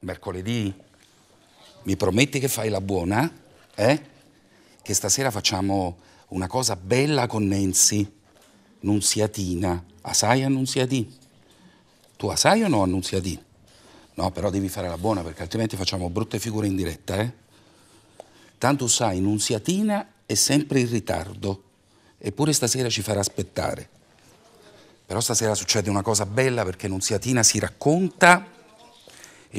mercoledì, mi prometti che fai la buona? Eh? Che stasera facciamo una cosa bella con Nancy, Nunziatina. Asai Annunziati? Tu asai o no Annunziati? No, però devi fare la buona perché altrimenti facciamo brutte figure in diretta, eh? Tanto sai, Nunziatina è sempre in ritardo, eppure stasera ci farà aspettare. Però stasera succede una cosa bella perché Nunziatina si racconta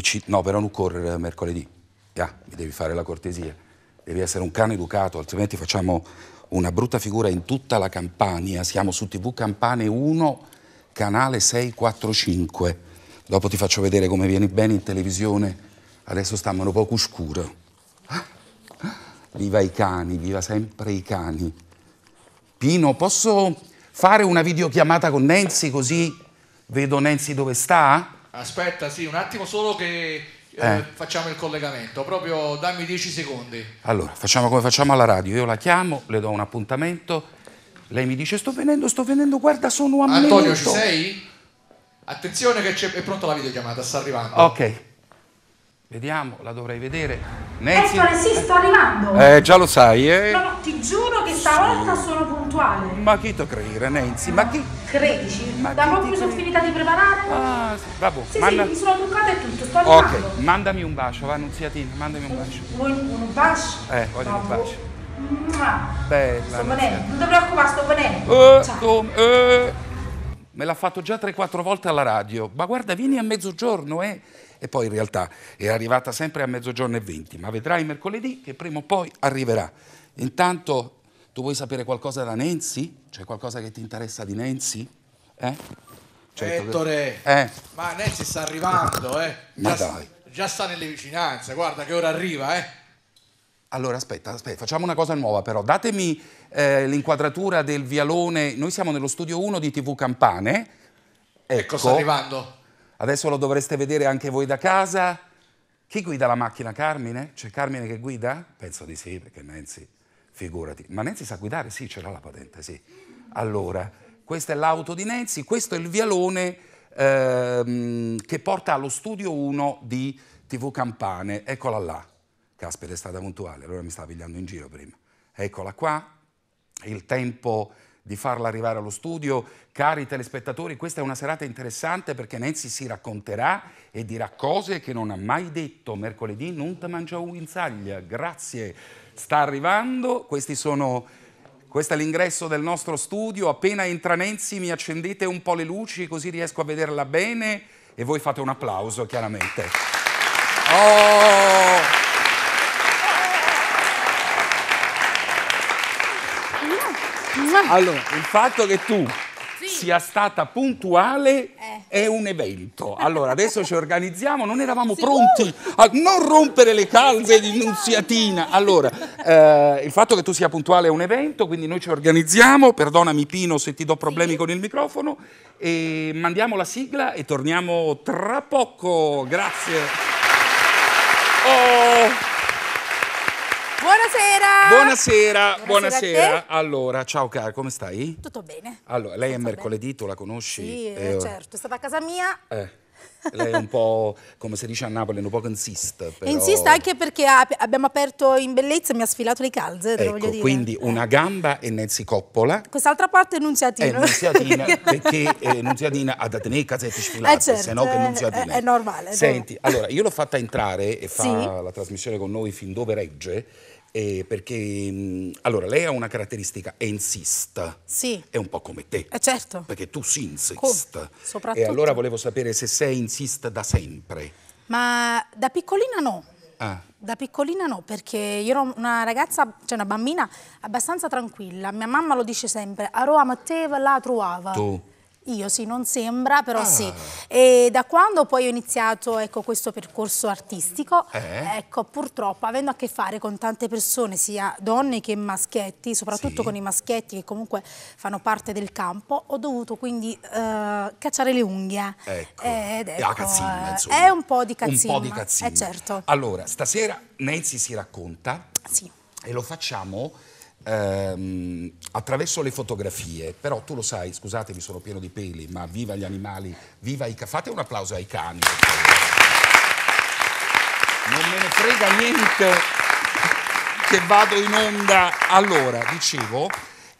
ci... no, però non correre eh, mercoledì. Yeah, mi devi fare la cortesia. Devi essere un cane educato, altrimenti facciamo una brutta figura in tutta la Campania. Siamo su TV Campane 1, canale 645. Dopo ti faccio vedere come vieni bene in televisione. Adesso stanno poco scuro. viva i cani, viva sempre i cani. Pino, posso fare una videochiamata con Nancy così vedo Nancy dove sta? Aspetta, sì, un attimo solo che eh, eh. facciamo il collegamento, proprio dammi 10 secondi. Allora, facciamo come facciamo alla radio, io la chiamo, le do un appuntamento, lei mi dice sto venendo, sto venendo, guarda sono a Antonio, minuto. ci sei? Attenzione che è pronta la videochiamata, sta arrivando. Ok. Vediamo, la dovrei vedere. Nancy... Ettore, sì, sto arrivando. Eh, già lo sai, eh? No, no, ti giuro che stavolta sì. sono puntuale. Ma chi te credere, Nancy? Ma chi? Credici, ma da poco mi sono finita di preparare. Ah, sì, vabbè. Sì, Manda... sì, mi sono truccata e tutto, sto arrivando. Ok, mandami un bacio, va, Nunziatina, mandami un bacio. Vuoi un bacio? Eh, voglio un bacio. Bella. Sto venendo, non ti preoccupare, sto venendo. Eh, Come, eh. Me l'ha fatto già 3-4 volte alla radio. Ma guarda, vieni a mezzogiorno, eh e poi in realtà è arrivata sempre a mezzogiorno e 20, ma vedrai mercoledì che prima o poi arriverà. Intanto tu vuoi sapere qualcosa da Nancy? C'è qualcosa che ti interessa di Nancy? Eh? Certo Ettore, eh? ma Nancy sta arrivando, eh? Ma già, dai. Già sta nelle vicinanze, guarda che ora arriva, eh? Allora, aspetta, aspetta, facciamo una cosa nuova però. Datemi eh, l'inquadratura del vialone. Noi siamo nello studio 1 di TV Campane. Ecco, sta arrivando. Adesso lo dovreste vedere anche voi da casa. Chi guida la macchina? Carmine? C'è Carmine che guida? Penso di sì, perché Nancy, figurati. Ma Nancy sa guidare? Sì, ce l'ha la patente, sì. Allora, questa è l'auto di Nancy, questo è il vialone ehm, che porta allo studio 1 di TV Campane. Eccola là. Caspita, è stata puntuale, allora mi stava pigliando in giro prima. Eccola qua. Il tempo di farla arrivare allo studio. Cari telespettatori, questa è una serata interessante perché Nancy si racconterà e dirà cose che non ha mai detto. Mercoledì non te mangia un inzaglia. Grazie. Sta arrivando, sono, Questo è l'ingresso del nostro studio, appena entra Nancy mi accendete un po' le luci così riesco a vederla bene e voi fate un applauso chiaramente. Oh! Allora, il fatto che tu sì. sia stata puntuale eh. è un evento. Allora, adesso ci organizziamo, non eravamo sì. pronti a non rompere le calze di Nunziatina. Allora, eh, il fatto che tu sia puntuale è un evento, quindi noi ci organizziamo, perdonami Pino se ti do problemi sì. con il microfono, e mandiamo la sigla e torniamo tra poco. Grazie. Oh. Buonasera. Buonasera, buonasera. buonasera. Allora, ciao cara, come stai? Tutto bene. Allora, lei Tutto è mercoledì, bene. tu la conosci? Sì, eh, eh oh. certo, è stata a casa mia. Eh. Lei è un po', come si dice a Napoli, un po' insiste. Però... Insiste anche perché abbiamo aperto in bellezza e mi ha sfilato le calze, ecco, voglio dire. quindi una gamba e Nancy Coppola. Quest'altra parte è Nunziatina. È Nunziatina, perché eh, Nunziatina ad da tenere i casetti sfilati, eh certo, se no che eh, Nunziatina. È, è normale. Senti, dove? allora, io l'ho fatta entrare e fa sì. la trasmissione con noi fin dove regge, eh, perché mm, allora lei ha una caratteristica, è insista. Sì. È un po' come te. Eh certo. Perché tu si insista. E allora volevo sapere se sei insista da sempre. Ma da piccolina no. Ah. Da piccolina no, perché io ero una ragazza, cioè una bambina abbastanza tranquilla. Mia mamma lo dice sempre, a Roma te la trovava. Tu. Io sì, non sembra, però ah. sì. E da quando poi ho iniziato ecco, questo percorso artistico, eh. ecco, purtroppo avendo a che fare con tante persone, sia donne che maschietti, soprattutto sì. con i maschietti che comunque fanno parte del campo, ho dovuto quindi uh, cacciare le unghie. Ecco. Ed ah, ecco, la eh, È un po' di cazzina. Un po' di cazzina. Eh, certo. Allora, stasera Nancy si racconta. Sì. E lo facciamo ehm, attraverso le fotografie, però tu lo sai, scusatemi sono pieno di peli, ma viva gli animali, viva i cani, fate un applauso ai cani. Non me ne frega niente che vado in onda. Allora, dicevo,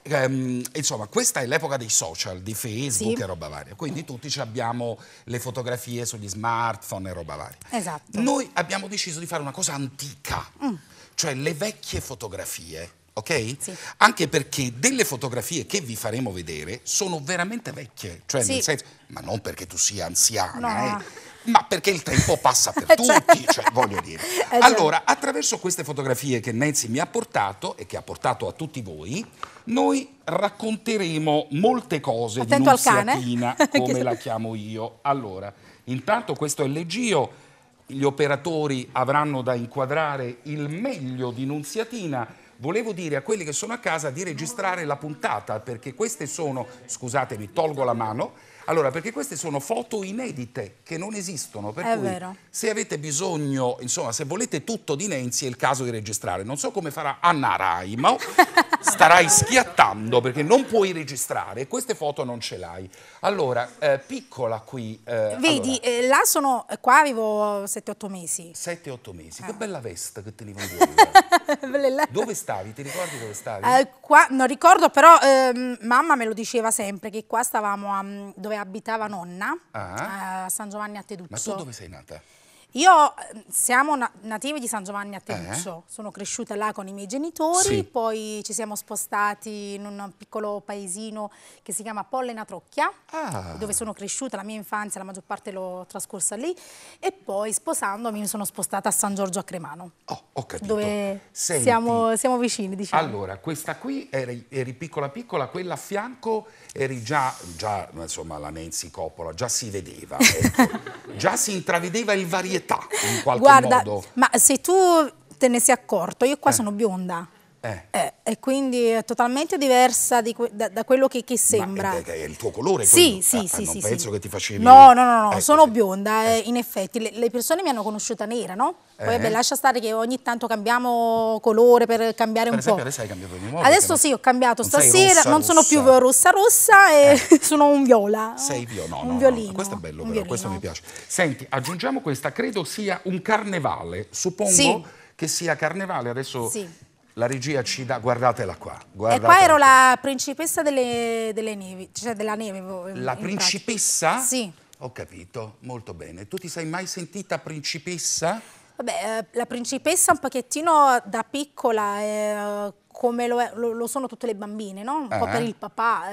Um, insomma, questa è l'epoca dei social, di Facebook sì. e roba varia. Quindi tutti abbiamo le fotografie sugli smartphone e roba varia. Esatto. Noi abbiamo deciso di fare una cosa antica, mm. cioè le vecchie fotografie ok? Sì. Anche perché delle fotografie che vi faremo vedere sono veramente vecchie, cioè sì. nel senso, ma non perché tu sia anziana, no. eh, ma perché il tempo passa per eh, tutti, certo. cioè, voglio dire. Eh, certo. Allora, attraverso queste fotografie che Nancy mi ha portato e che ha portato a tutti voi, noi racconteremo molte cose Attento di Nunziatina, come la chiamo io. Allora, intanto questo è leggio, gli operatori avranno da inquadrare il meglio di Nunziatina, volevo dire a quelli che sono a casa di registrare la puntata perché queste sono, scusatemi, tolgo la mano, allora perché queste sono foto inedite che non esistono, per è cui vero. se avete bisogno, insomma se volete tutto di Nenzi è il caso di registrare, non so come farà Anna Rai, ma starai schiattando perché non puoi registrare, queste foto non ce l'hai. Allora, eh, piccola qui. Eh, Vedi, allora. eh, là sono, qua avevo 7-8 mesi. 7-8 mesi, che ah. bella veste che tenevo in dove stavi? Ti ricordi dove stavi? Eh, qua, non ricordo, però eh, mamma me lo diceva sempre che qua stavamo a, mm, dove abitava nonna, ah. Eh, a San Giovanni a Teduzzo. Ma tu dove sei nata? Io ehm, siamo na nativi di San Giovanni a Tenuccio, eh. sono cresciuta là con i miei genitori, sì. poi ci siamo spostati in un piccolo paesino che si chiama Pollena Trocchia, ah. dove sono cresciuta, la mia infanzia la maggior parte l'ho trascorsa lì e poi sposandomi mi sono spostata a San Giorgio a Cremano, oh, ho capito. dove siamo, siamo, vicini diciamo. Allora, questa qui eri, eri, piccola piccola, quella a fianco eri già, già insomma la Nancy Coppola, già si vedeva, ecco. già si intravedeva il varietà varietà in qualche Guarda, modo. Ma se tu te ne sei accorto, io qua eh. sono bionda. Eh. Eh, e quindi è totalmente diversa que da, da, quello che, che sembra. È, eh, eh, è, il tuo colore? Sì, sì, ah, sì. Ah, non sì, penso sì. che ti facevi... No, no, no, no ecco, sono sì. bionda, eh. in effetti. Le, le, persone mi hanno conosciuta nera, no? Poi beh, lascia stare che ogni tanto cambiamo colore per cambiare per un esempio, po'. adesso hai cambiato di nuovo? Adesso sì, ho cambiato. Non Stasera rossa, non sono rossa. più rossa rossa e sono un viola. Sei viola, no, un no, violino. No. Questo è bello però, questo mi piace. Senti, aggiungiamo questa, credo sia un carnevale, suppongo... Sì che sia carnevale. Adesso sì la regia ci dà, guardatela qua. Guardatela e qua ero la principessa delle, delle, nevi, cioè della neve. La principessa? Pratica. Sì. Ho capito, molto bene. Tu ti sei mai sentita principessa? Vabbè, eh, la principessa un pochettino da piccola è eh, come lo, è, lo, lo sono tutte le bambine, no? Un ah. po' per il papà,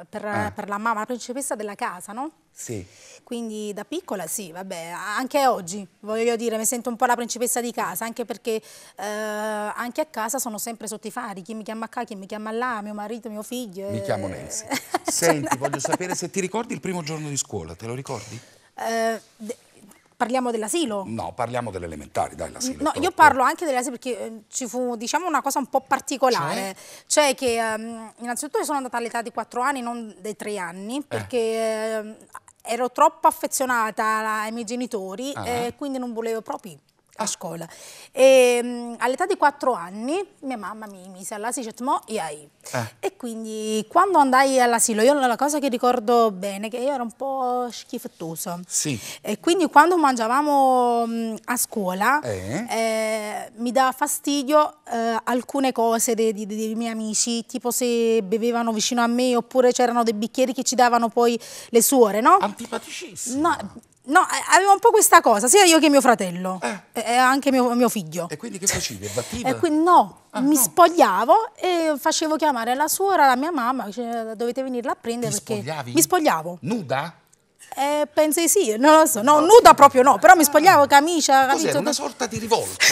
eh, per, ah. per, la mamma, la principessa della casa, no? Sì. Quindi da piccola sì, vabbè, anche oggi, voglio dire, mi sento un po' la principessa di casa, anche perché eh, anche a casa sono sempre sotto i fari, chi mi chiama qua, chi mi chiama là, mio marito, mio figlio. Mi eh... chiamo Nancy. Senti, cioè, voglio sapere se ti ricordi il primo giorno di scuola, te lo ricordi? Eh, Parliamo dell'asilo? No, parliamo delle elementari, dai, l'asilo. No, io parlo anche delle asilo perché ehm, ci fu, diciamo, una cosa un po' particolare. Cioè, cioè che ehm, innanzitutto io sono andata all'età di 4 anni, non dei 3 anni, eh. perché eh. Eh, ero troppo affezionata ai miei genitori ah. e eh, quindi non volevo proprio a scuola. Ehm, all'età di 4 anni mia mamma mi mise all'asilo e IAI eh. e quindi quando andai all'asilo, io la cosa che ricordo bene è che io ero un po' schifettoso. Sì. E quindi quando mangiavamo a scuola eh. Eh, mi dava fastidio eh, alcune cose dei, dei, dei, miei amici, tipo se bevevano vicino a me oppure c'erano dei bicchieri che ci davano poi le suore, no? Antipaticissimo. No, No, eh, aveva un po' questa cosa, sia io che mio fratello, eh. e anche mio, mio, figlio. E quindi che facevi? Battiva? E quindi, no, ah, mi no. spogliavo e facevo chiamare la suora, la mia mamma, cioè, dovete venirla a prendere Ti Spogliavi? Mi spogliavo. Nuda? Eh, penso di sì, non lo so, no, nuda proprio no, però mi ah. spogliavo camicia, camicia. una sorta di rivolta.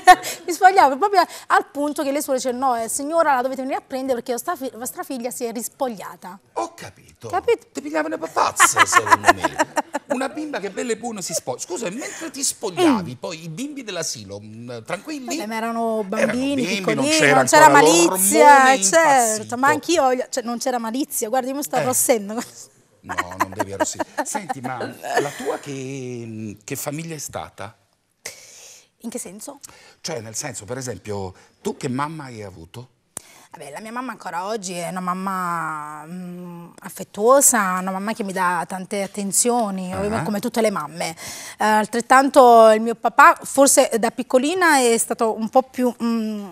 mi spogliavo proprio al punto che le suore dicevano no, eh, signora la dovete venire a prendere perché vostra figlia si è rispogliata. Ho capito. Capito? Ti pigliavano le pazza secondo me. Una bimba che bella e buona si spoglia. Scusa, mentre ti spogliavi, mm. poi i bimbi dell'asilo, mm, tranquilli? Vabbè, ma erano bambini, erano bimbi, non c'era, non c'era malizia, certo, ma anch'io, cioè, non c'era malizia, guarda, io mi sto arrossendo. Eh. No, non devi arrossire. Senti, ma la tua che, che famiglia è stata? In che senso? Cioè, nel senso, per esempio, tu che mamma hai avuto? Vabbè, la mia mamma ancora oggi è una mamma mh, mm, affettuosa, una mamma che mi dà tante attenzioni, uh ah. -huh. come tutte le mamme. Eh, altrettanto il mio papà, forse da piccolina, è stato un po' più mh, mm,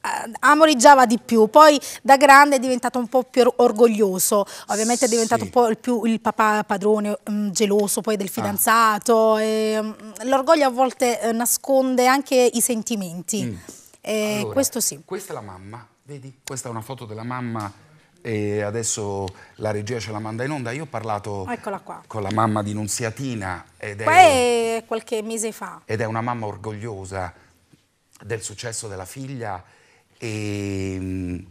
eh, Amori già va di più, poi da grande è diventato un po' più orgoglioso, ovviamente è diventato sì. un po' il, più, il papà padrone mh, mm, geloso poi del ah. fidanzato, ah. l'orgoglio a volte eh, nasconde anche i sentimenti, mm. e eh, allora, questo sì. Questa è la mamma, vedi? Questa è una foto della mamma e adesso la regia ce la manda in onda. Io ho parlato con la mamma di Nunziatina. Ed Qua è, qualche mese fa. Ed è una mamma orgogliosa del successo della figlia e, ehm,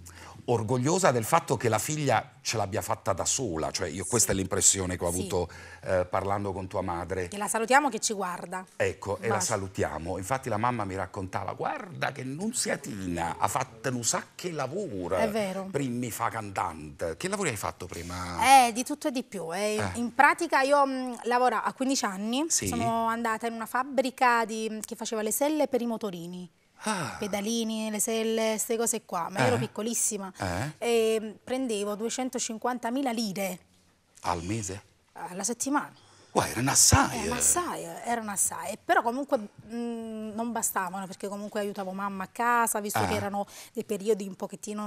orgogliosa del fatto che la figlia ce l'abbia fatta da sola, cioè io, questa è l'impressione che ho avuto sì. eh, parlando con tua madre. Che la salutiamo che ci guarda. Ecco, Basta. e la salutiamo. Infatti la mamma mi raccontava, guarda che Nunziatina ha fatto un sacco di lavoro. È vero. Prima fa cantante. Che lavori hai fatto prima? Eh, di tutto e di più. Eh, eh. In pratica io mh, mm, lavoro a 15 anni, sì. sono andata in una fabbrica di, che faceva le selle per i motorini. Ah. pedalini, le selle, queste cose qua, ma eh. ero piccolissima eh. e ehm, prendevo 250.000 lire al mese? alla settimana Wow, erano assai! Erano eh. assai, erano assai, però comunque mh, non bastavano perché comunque aiutavo mamma a casa, visto ah. che erano dei periodi un pochettino,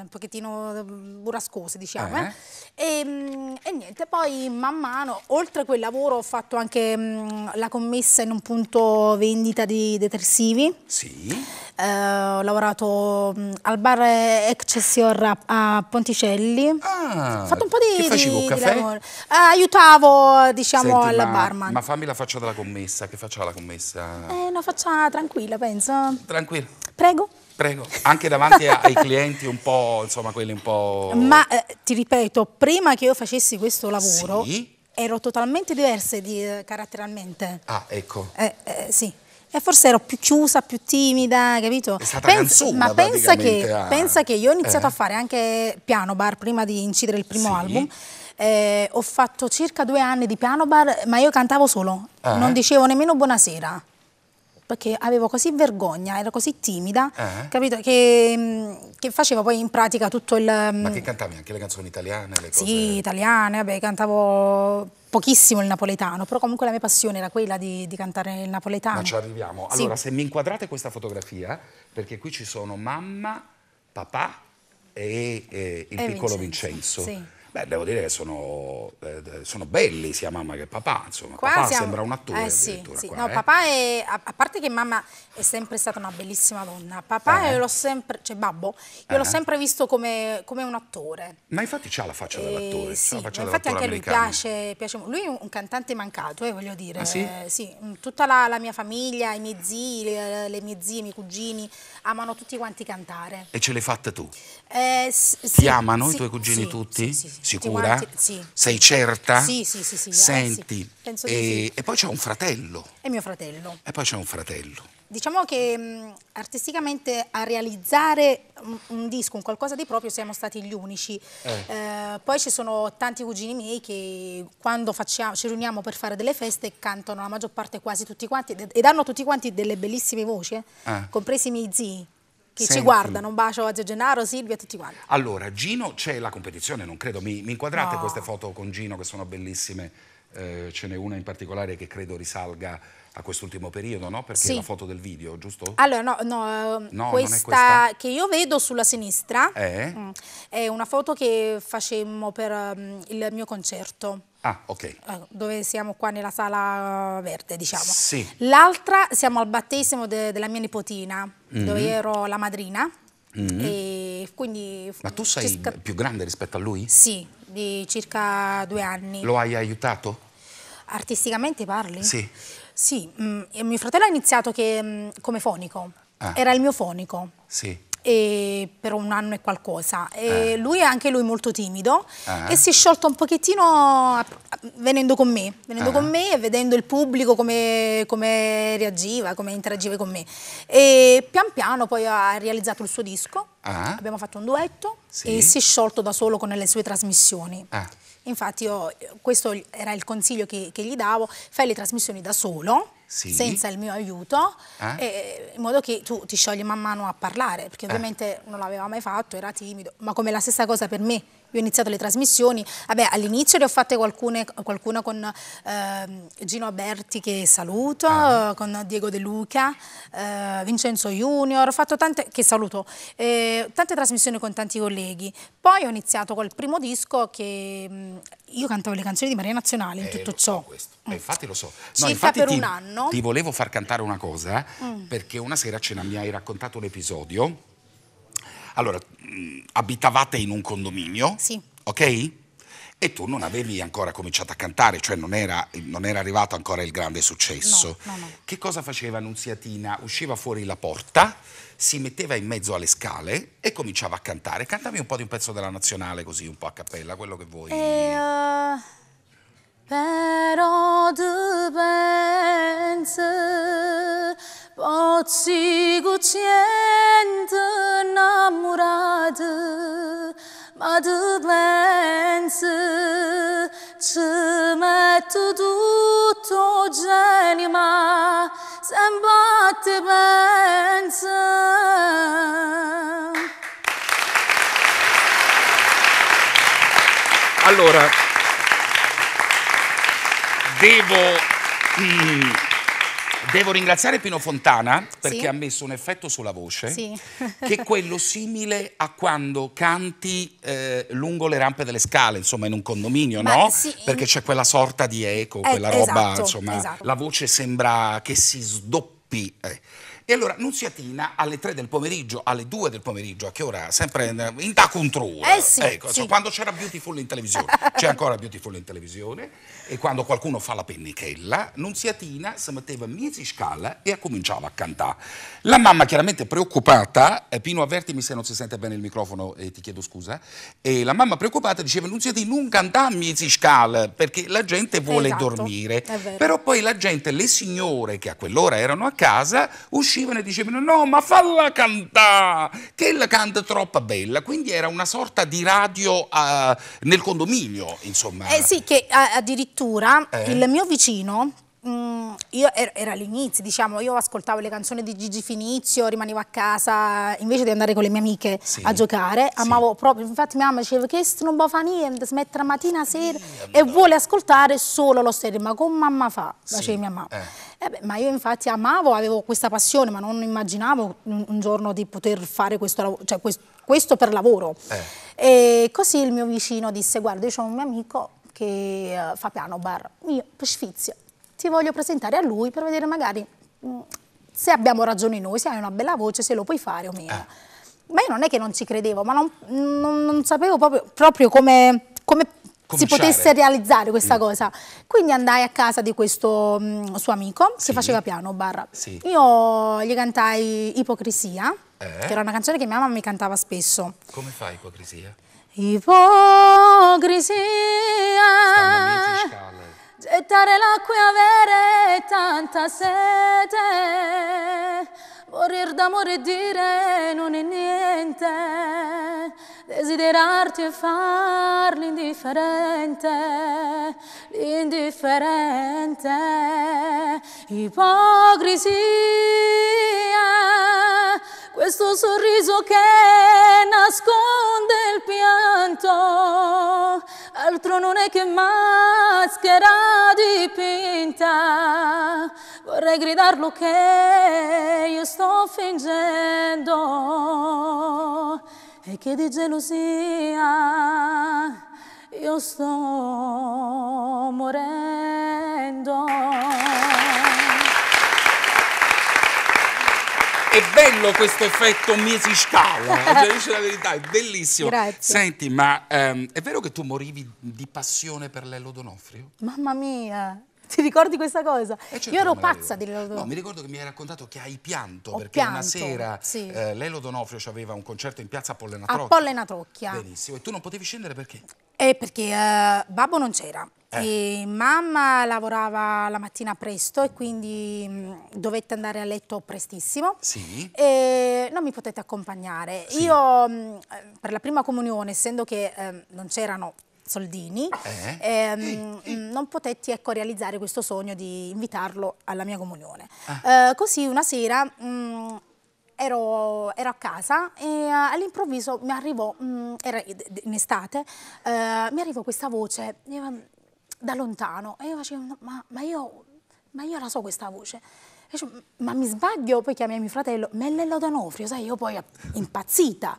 un pochettino burrascosi, diciamo. Eh. Eh. E, ehm, mh, e, niente, poi man mano, oltre a quel lavoro ho fatto anche mh, la commessa in un punto vendita di detersivi. Sì. Eh, ho lavorato al bar Excelsior a, Ponticelli. Ah, ho fatto un po' di, che di, caffè? di lavoro. Eh, aiutavo, diciamo diciamo Senti, alla ma, barman. Ma fammi la faccia della commessa, che faccia la commessa? Eh, una faccia tranquilla, penso. Tranquilla. Prego. Prego, anche davanti ai clienti un po', insomma, quelli un po'... Ma eh, ti ripeto, prima che io facessi questo lavoro, sì? ero totalmente diversa di, eh, caratterialmente. Ah, ecco. Eh, eh sì. E forse ero più chiusa, più timida, capito? È stata pensa, ma pensa che, ah. pensa che, io ho iniziato eh. a fare anche piano bar prima di incidere il primo sì? album eh, ho fatto circa due anni di piano bar, ma io cantavo solo, ah. non dicevo nemmeno buonasera perché avevo così vergogna, ero così timida, ah. capito, che, mm, che, facevo poi in pratica tutto il... Mm, ma che cantavi anche le canzoni italiane? Le cose... Sì, italiane, vabbè, cantavo pochissimo il napoletano, però comunque la mia passione era quella di, di cantare il napoletano. Ma ci arriviamo. Allora, sì. se mi inquadrate questa fotografia, perché qui ci sono mamma, papà e, e eh, il e piccolo Vincenzo. Vincenzo. Sì. Beh, devo dire che sono, eh, sono, belli sia mamma che papà, insomma, qua papà siamo... sembra un attore eh, sì, sì. Qua, no, eh? papà è, a parte che mamma è sempre stata una bellissima donna, papà eh. l'ho sempre, cioè babbo, io l'ho eh. sempre visto come, come, un attore. Ma infatti c'ha la faccia eh, dell'attore, sì, la faccia infatti anche a lui piace, piace, lui è un cantante mancato, voglio dire, ah, sì? sì? Mm, tutta la, la, mia famiglia, i miei zii, le, le, mie zie, i miei cugini, amano tutti quanti cantare. E ce l'hai fatta tu? Ti amano i tuoi cugini tutti? sì, sì sicura? sì. Sei certa? Sì, sì, sì. sì Senti, eh, sì. E, e, poi c'è un fratello. È mio fratello. E poi c'è un fratello. Diciamo che mh, mm, artisticamente a realizzare un, un, disco, un qualcosa di proprio, siamo stati gli unici. Eh. Eh, poi ci sono tanti cugini miei che quando facciamo, ci riuniamo per fare delle feste cantano la maggior parte quasi tutti quanti ed hanno tutti quanti delle bellissime voci, eh. ah. compresi i miei zii che Senti. ci guardano. Un bacio a Zio Gennaro, Silvia, a tutti quanti. Allora, Gino c'è la competizione, non credo. Mi, mi inquadrate no. queste foto con Gino che sono bellissime. Eh, ce n'è una in particolare che credo risalga a quest'ultimo periodo, no? Perché sì. è la foto del video, giusto? Allora, no, no, no questa, questa, che io vedo sulla sinistra è? Eh? Mm, è una foto che facemmo per mm, il mio concerto. Ah, ok. Eh, dove siamo qua nella sala verde, diciamo. Sì. L'altra siamo al battesimo de, della mia nipotina, mm -hmm. dove ero la madrina. Mm -hmm. e quindi Ma tu sei più grande rispetto a lui? Sì, di circa due anni. Lo hai aiutato? Artisticamente parli? Sì. Sì, mh, mm, mio fratello ha iniziato che, mh, mm, come fonico, ah. era il mio fonico. Sì. per un anno e qualcosa. E ah. Lui è anche lui molto timido ah. e si è sciolto un pochettino venendo con me, venendo ah. con me e vedendo il pubblico come, come reagiva, come interagiva con me. E pian piano poi ha realizzato il suo disco, ah. abbiamo fatto un duetto sì. e si è sciolto da solo con le sue trasmissioni. Ah. Infatti io, questo era il consiglio che, che gli davo, fai le trasmissioni da solo, sì. senza il mio aiuto, eh? e, in modo che tu ti sciogli man mano a parlare, perché eh. ovviamente eh? non l'aveva mai fatto, era timido, ma come la stessa cosa per me, io ho iniziato le trasmissioni, vabbè all'inizio le ho fatte qualcune, qualcuna con eh, Gino Aberti che saluto, ah. con Diego De Luca, eh, Vincenzo Junior, ho fatto tante, che saluto, eh, tante trasmissioni con tanti colleghi. Poi ho iniziato col primo disco che mh, mm, io cantavo le canzoni di Maria Nazionale in eh, tutto ciò. So eh, mm. infatti lo so. No, Circa per ti, anno. Ti volevo far cantare una cosa mm. perché una sera a mi hai raccontato un episodio allora, mm, abitavate in un condominio? Sì. Ok? E tu non avevi ancora cominciato a cantare, cioè non era, non era arrivato ancora il grande successo. No, no, no. Che cosa faceva Annunziatina? Usciva fuori la porta, si metteva in mezzo alle scale e cominciava a cantare. Cantami un po' di un pezzo della nazionale, così un po' a cappella, quello che vuoi. E, uh, però tu pensi Potsigu ciento namoradı Madı bensi Cime tutto genima Sen batte bensi Allora, devo... Mm, Devo ringraziare Pino Fontana perché sì. ha messo un effetto sulla voce sì. che è quello simile a quando canti eh, lungo le rampe delle scale, insomma in un condominio, Ma no? Sì, perché c'è quella sorta di eco, eh, quella roba, esatto, insomma, esatto. la voce sembra che si sdoppi. Eh. E allora Nunziatina alle 3 del pomeriggio, alle 2 del pomeriggio, a che ora? Sempre in da contro ora. Eh sì, ecco, sì. quando c'era Beautiful in televisione, c'è ancora Beautiful in televisione, e quando qualcuno fa la pennichella, Nunziatina si metteva mezzi scala e cominciava a cantare. La mamma chiaramente preoccupata, eh, Pino avvertimi se non si sente bene il microfono e ti chiedo scusa, e la mamma preoccupata diceva Nunziatina non cantare mezzi scala perché la gente vuole esatto, dormire. Però poi la gente, le signore che a quell'ora erano a casa, uscivano uscivano e dicevano no, ma falla cantare, che la canta troppo bella. Quindi era una sorta di radio uh, nel condominio, insomma. Eh sì, che eh, addirittura eh. il mio vicino Mm, io er era all'inizio, diciamo, io ascoltavo le canzoni di Gigi Finizio, rimanevo a casa invece di andare con le mie amiche sì. a giocare, amavo sì. proprio, infatti mia mamma diceva che non va fa niente, smette la mattina sera sì, e vuole ascoltare solo lo stereo, ma come mamma fa? Faceva mia mamma. Eh. Eh beh, ma io infatti amavo, avevo questa passione, ma non immaginavo un, giorno di poter fare questo, lavoro, cioè questo, questo per lavoro. Eh. E così il mio vicino disse, guarda, io ho un mio amico che eh, fa piano bar, mio, per sfizio ti voglio presentare a lui per vedere magari mm, se abbiamo ragione noi, se hai una bella voce, se lo puoi fare o meno. Eh. Ma io non è che non ci credevo, ma non, non, non sapevo proprio, proprio come, come si potesse realizzare questa mm. cosa. Quindi andai a casa di questo mh, mm, suo amico sì. che faceva piano barra. Sì. Io gli cantai Ipocrisia, eh? che era una canzone che mia mamma mi cantava spesso. Come fa Ipocrisia? Ipocrisia. Stanno a scale. Eh. Gettare l'acqua e avere tanta sete, morir d'amore e dire non è niente, desiderarti e far l'indifferente, l'indifferente, ipocrisia, questo sorriso che nasconde il pianto, altro non è che maschera dipinta. Vorrei gridarlo che io sto fingendo e che di gelosia io sto morendo. È bello questo effetto mesi scala, eh, cioè, dice la verità, è bellissimo. Grazie. Senti, ma ehm, è vero che tu morivi di passione per Lello Donofrio? Mamma mia, ti ricordi questa cosa? Eh, certo, Io ero pazza di Lelo D'Onofrio. No, mi ricordo che mi hai raccontato che hai pianto Ho perché pianto, una sera sì. eh, Lelo D'Onofrio aveva un concerto in piazza Pollenatrocchia. A Pollenatrocchia. Benissimo, e tu non potevi scendere perché? Eh, perché eh, babbo non c'era. Eh. mamma lavorava la mattina presto e quindi mh, dovette andare a letto prestissimo sì. e non mi potete accompagnare. Sì. Io mh, per la prima comunione, essendo che eh, non c'erano Soldini, eh? ehm, mm, non potetti ecco, realizzare questo sogno di invitarlo alla mia comunione. Ah. Eh, così una sera mh, mm, Ero, ero, a casa e uh, all'improvviso mi arrivò, mh, mm, era in estate, uh, mi arrivò questa voce io, ehm, da lontano e io facevo, ma, ma, io, ma, io, la so questa voce. Dice, ma mi sbaglio? Poi chiamai mio fratello, Mellello D'Onofrio, sai, io poi impazzita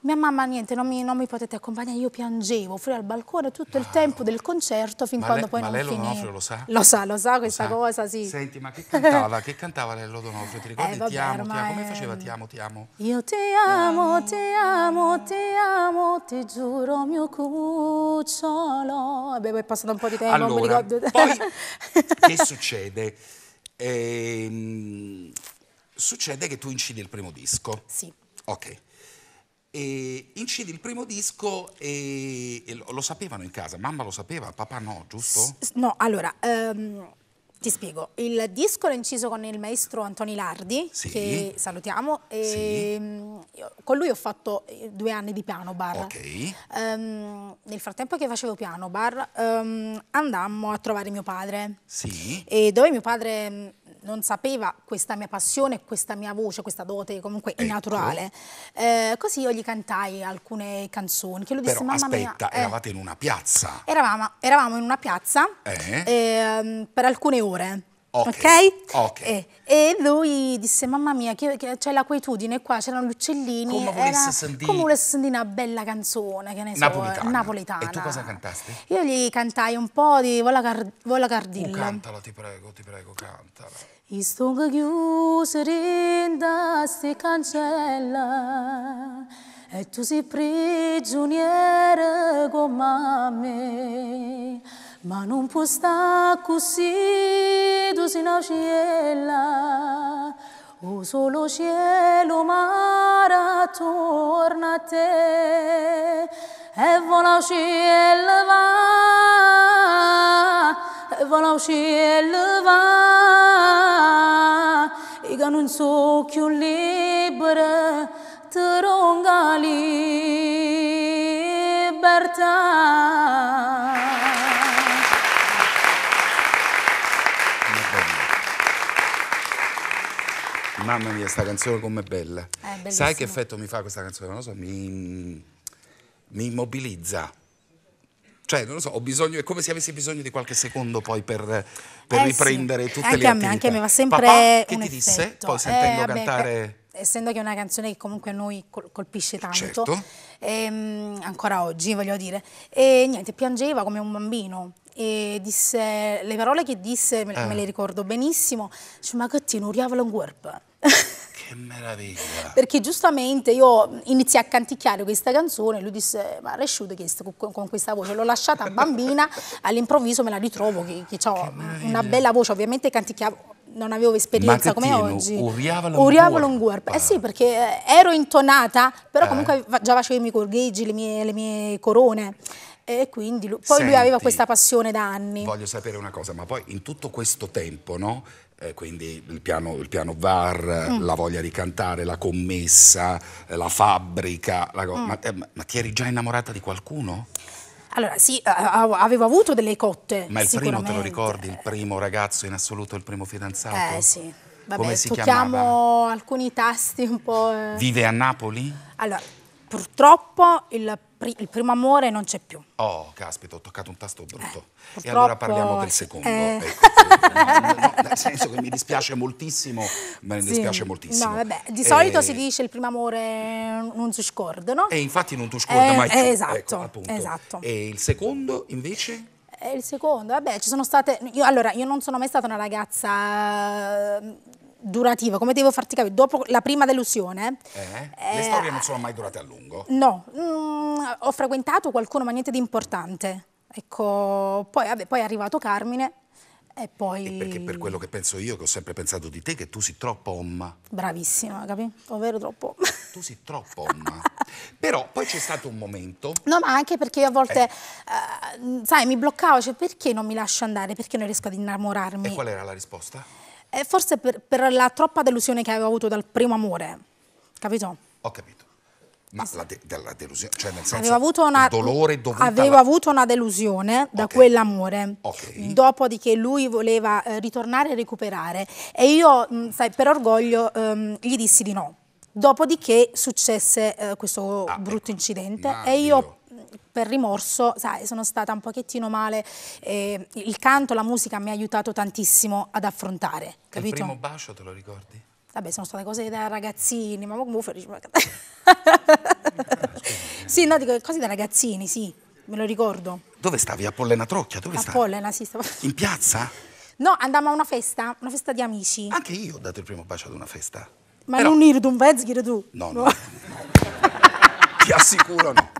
mia mamma niente, non mi, non mi potete accompagnare, io piangevo fuori al balcone tutto il ah. tempo del concerto fin ma quando lei, poi ma non finì. Ma lei L'Odonofrio lo sa? Lo sa, lo sa questa lo sa. cosa, sì. Senti, ma che cantava? che cantava lei L'Odonofrio? Ti ricordi? Eh, vabbè, ti amo, ti amo, come faceva ti amo, ti amo? Io ti amo, ti amo, ti amo, ti giuro mio cucciolo. Beh, è passato un po' di tempo, allora, non mi ricordo. Poi, che succede? Ehm, succede che tu incidi il primo disco. Sì. Ok. E incidi il primo disco e, e lo, lo, sapevano in casa, mamma lo sapeva, papà no, giusto? S no, allora... Um... Ti spiego, il disco l'ho inciso con il maestro Antoni Lardi, sì. che salutiamo, e sì. con lui ho fatto eh, due anni di piano bar. Ok. Um, nel frattempo che facevo piano bar um, andammo a trovare mio padre, sì. E dove mio padre mm, non sapeva questa mia passione, questa mia voce, questa dote comunque ecco. naturale. Eh, così io gli cantai alcune canzoni che lui disse, Però, mamma aspetta, mia... Eh. eravate eh, in una piazza? Eravamo, eravamo in una piazza eh. Ehm, per alcune ore. Ok? okay. E, eh, e, lui disse, mamma mia, c'è la quietudine qua, c'erano gli uccellini. Come volesse sentire? Come volesse sentire una bella canzone, che ne so, napoletana. napoletana. E tu cosa cantasti? Io gli cantai un po' di Vola, Car Vola Cardilla. Oh, cantala, ti prego, ti prego, cantala. Istung gius rinda se cancella, e tu si prigioniere go me ma non può sta così tu si nasciella, o solo cielo mara torna a te, e vola cielo va, volau scelleva e che non so più libera te ronga libertà Mamma mia, sta canzone com'è bella. Eh, Sai che effetto mi fa questa canzone? Non lo so, mi, mi immobilizza. Cioè, non lo so, ho bisogno, è come se avessi bisogno di qualche secondo poi per, per eh riprendere sì. tutte anche le attività. Me, anche a me, ma sempre Papà, che un ti effetto. disse? Poi sentendo eh, vabbè, cantare... Eh, essendo che è una canzone che comunque a noi colpisce tanto, certo. ehm, ancora oggi voglio dire, e niente, piangeva come un bambino, e disse le parole che disse, me, eh. me le eh. ricordo benissimo, dice ma che ti non uriava un corpo. Che meraviglia! Perché giustamente io iniziai a canticchiare questa canzone, lui disse, ma Resciuto con questa voce, l'ho lasciata bambina, all'improvviso me la ritrovo, che, che ho una bella voce, ovviamente canticchiavo non avevo esperienza come oggi. Uriavalo un Eh sì, ah. perché eh, ero intonata, però eh. comunque già facevo i miei corgheggi, le mie, le mie corone. E quindi lui, poi Senti, lui aveva questa passione da anni. Voglio sapere una cosa, ma poi in tutto questo tempo, no? Eh, quindi il piano, il piano VAR, mm. la voglia di cantare, la commessa, eh, la fabbrica. La mm. ma, eh, ma, ti eri già innamorata di qualcuno? Allora, sì, avevo avuto delle cotte. Ma il primo te lo ricordi? Il primo ragazzo in assoluto, il primo fidanzato? Eh sì. Vabbè, Come si tocchiamo chiamava? alcuni tasti un po'. Eh. Vive a Napoli? Allora, purtroppo il, pri il primo amore non c'è più. Oh, caspita, ho toccato un tasto brutto. Eh, e allora parliamo del secondo. Eh. Ecco, no, no, nel senso che mi dispiace moltissimo, ma mi sì. dispiace moltissimo. No, vabbè, di solito eh. si dice il primo amore non si scorda, no? E infatti non tu scorda eh, mai più. Esatto, ecco, esatto. E il secondo invece? Eh, il secondo, vabbè, ci sono state... Io, allora, io non sono mai stata una ragazza durativa, come devo farti capire, dopo la prima delusione... Eh, eh, le storie non sono mai durate a lungo? No, mm, ho frequentato qualcuno, ma niente di importante. Ecco, poi, vabbè, poi è arrivato Carmine e poi... E perché per quello che penso io, che ho sempre pensato di te, che tu sei troppo omma. Bravissima, capi? Ovvero troppo omma. Tu sei troppo omma. Però poi c'è stato un momento... No, ma anche perché io a volte, eh. uh, sai, mi bloccavo, cioè perché non mi lascio andare, perché non riesco ad innamorarmi? E qual era la risposta? E forse per, per, la troppa delusione che avevo avuto dal primo amore, capito? Ho capito. Ma la, de la, delusione, cioè nel senso avevo avuto una, dolore dovuto Avevo alla... avuto una delusione da okay. quell'amore, okay. dopodiché lui voleva eh, ritornare e recuperare e io, mh, mm, sai, per orgoglio ehm, gli dissi di no. Dopodiché successe eh, questo ah, ecco. brutto ecco. incidente Ma e io per rimorso, sai, sono stata un pochettino male, eh, il canto, la musica mi ha aiutato tantissimo ad affrontare, capito? Il primo bacio te lo ricordi? Vabbè, sono state cose da ragazzini, ma comunque... sì, no, dico cose da ragazzini, sì, me lo ricordo. Dove stavi? A Pollena Trocchia? Dove a stavi? Pollena, sì. Stavo... In piazza? No, andavamo a una festa, una festa di amici. Anche io ho dato il primo bacio ad una festa. Ma Però... non Irdum Vezgir tu? No, no. no. Ti assicuro no.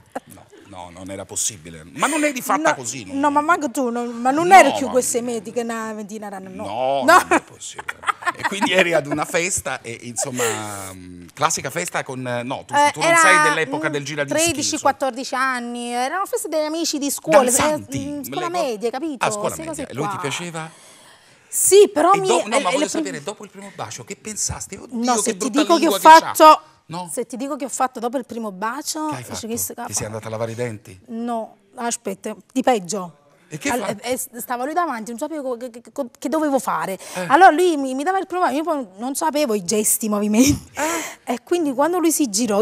No, non era possibile. Ma non eri fatta no, così. Non... No, ma manco tu, non, ma non no, ero più queste mediche che una ventina erano. No, no, no. non è possibile. e quindi eri ad una festa, e, insomma, mm, classica festa con... No, tu, eh, tu non sei dell'epoca del gira di 13-14 anni, erano feste degli amici di scuola, Danzanti, eh, mm, scuola media, capito? Ah, scuola media. E lui ti piaceva? Sì, però e mi... Do... No, ma voglio sapere, dopo il primo bacio, che pensasti? Oddio, no, se ti dico che ho fatto No. Se ti dico che ho fatto dopo il primo bacio... Che hai fatto? Che ti sei andata a lavare i denti? No, aspetta, di peggio. E che allora, eh, eh, Stava lui davanti, non sapevo che, che, che dovevo fare. Eh. Allora lui mi, mi, dava il problema, io non sapevo i gesti, i movimenti. Eh. E quindi quando lui si girò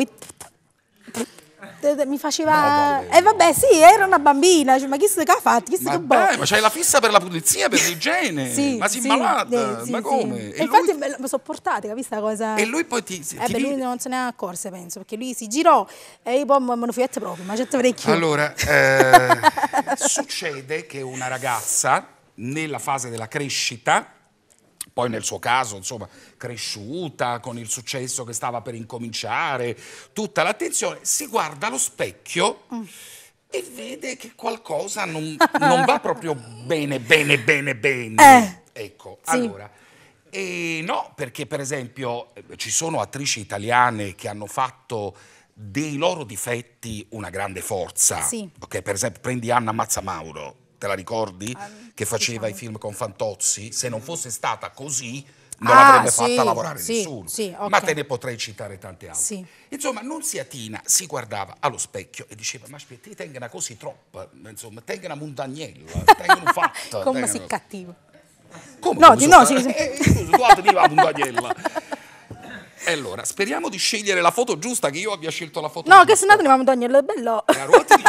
mi faceva... E eh, vabbè, sì, era una bambina, cioè, ma chi se che ha fatto? Chi se che boh? ma c'hai la fissa per la pulizia, per l'igiene, sì, ma si sì, malata, sì, ma come? E, e lui... infatti me lo sopportate, capito cosa? E lui poi ti... ti eh, beh, lui non se ne è accorse, penso, perché lui si girò e io poi me lo fui proprio, ma certo parecchio. Allora, eh, succede che una ragazza, nella fase della crescita, poi nel suo caso, insomma, cresciuta con il successo che stava per incominciare, tutta l'attenzione, si guarda allo specchio e vede che qualcosa non, non va proprio bene, bene, bene, bene. Eh, ecco, sì. allora. E no, perché per esempio ci sono attrici italiane che hanno fatto dei loro difetti una grande forza. Sì. Ok, per esempio prendi Anna Mazzamauro, te la ricordi? Um che faceva i diciamo. film con Fantozzi, se non fosse stata così non ah, avrebbe sì, fatta lavorare sì, nessuno. Sì, okay. Ma te ne potrei citare tante altre. Insomma, Nunziatina si guardava allo specchio e diceva: Ma aspetta, tengana così troppo, insomma, tengana montagnella, tengana fatta. Come si cattivo. Come? No, di no, si... Eh, eh, scusa, tu altro montagnella. E allora, speriamo di scegliere la foto giusta, che io abbia scelto la foto no, giusta. No, che se no teniamo Daniel, è bello. La ruota di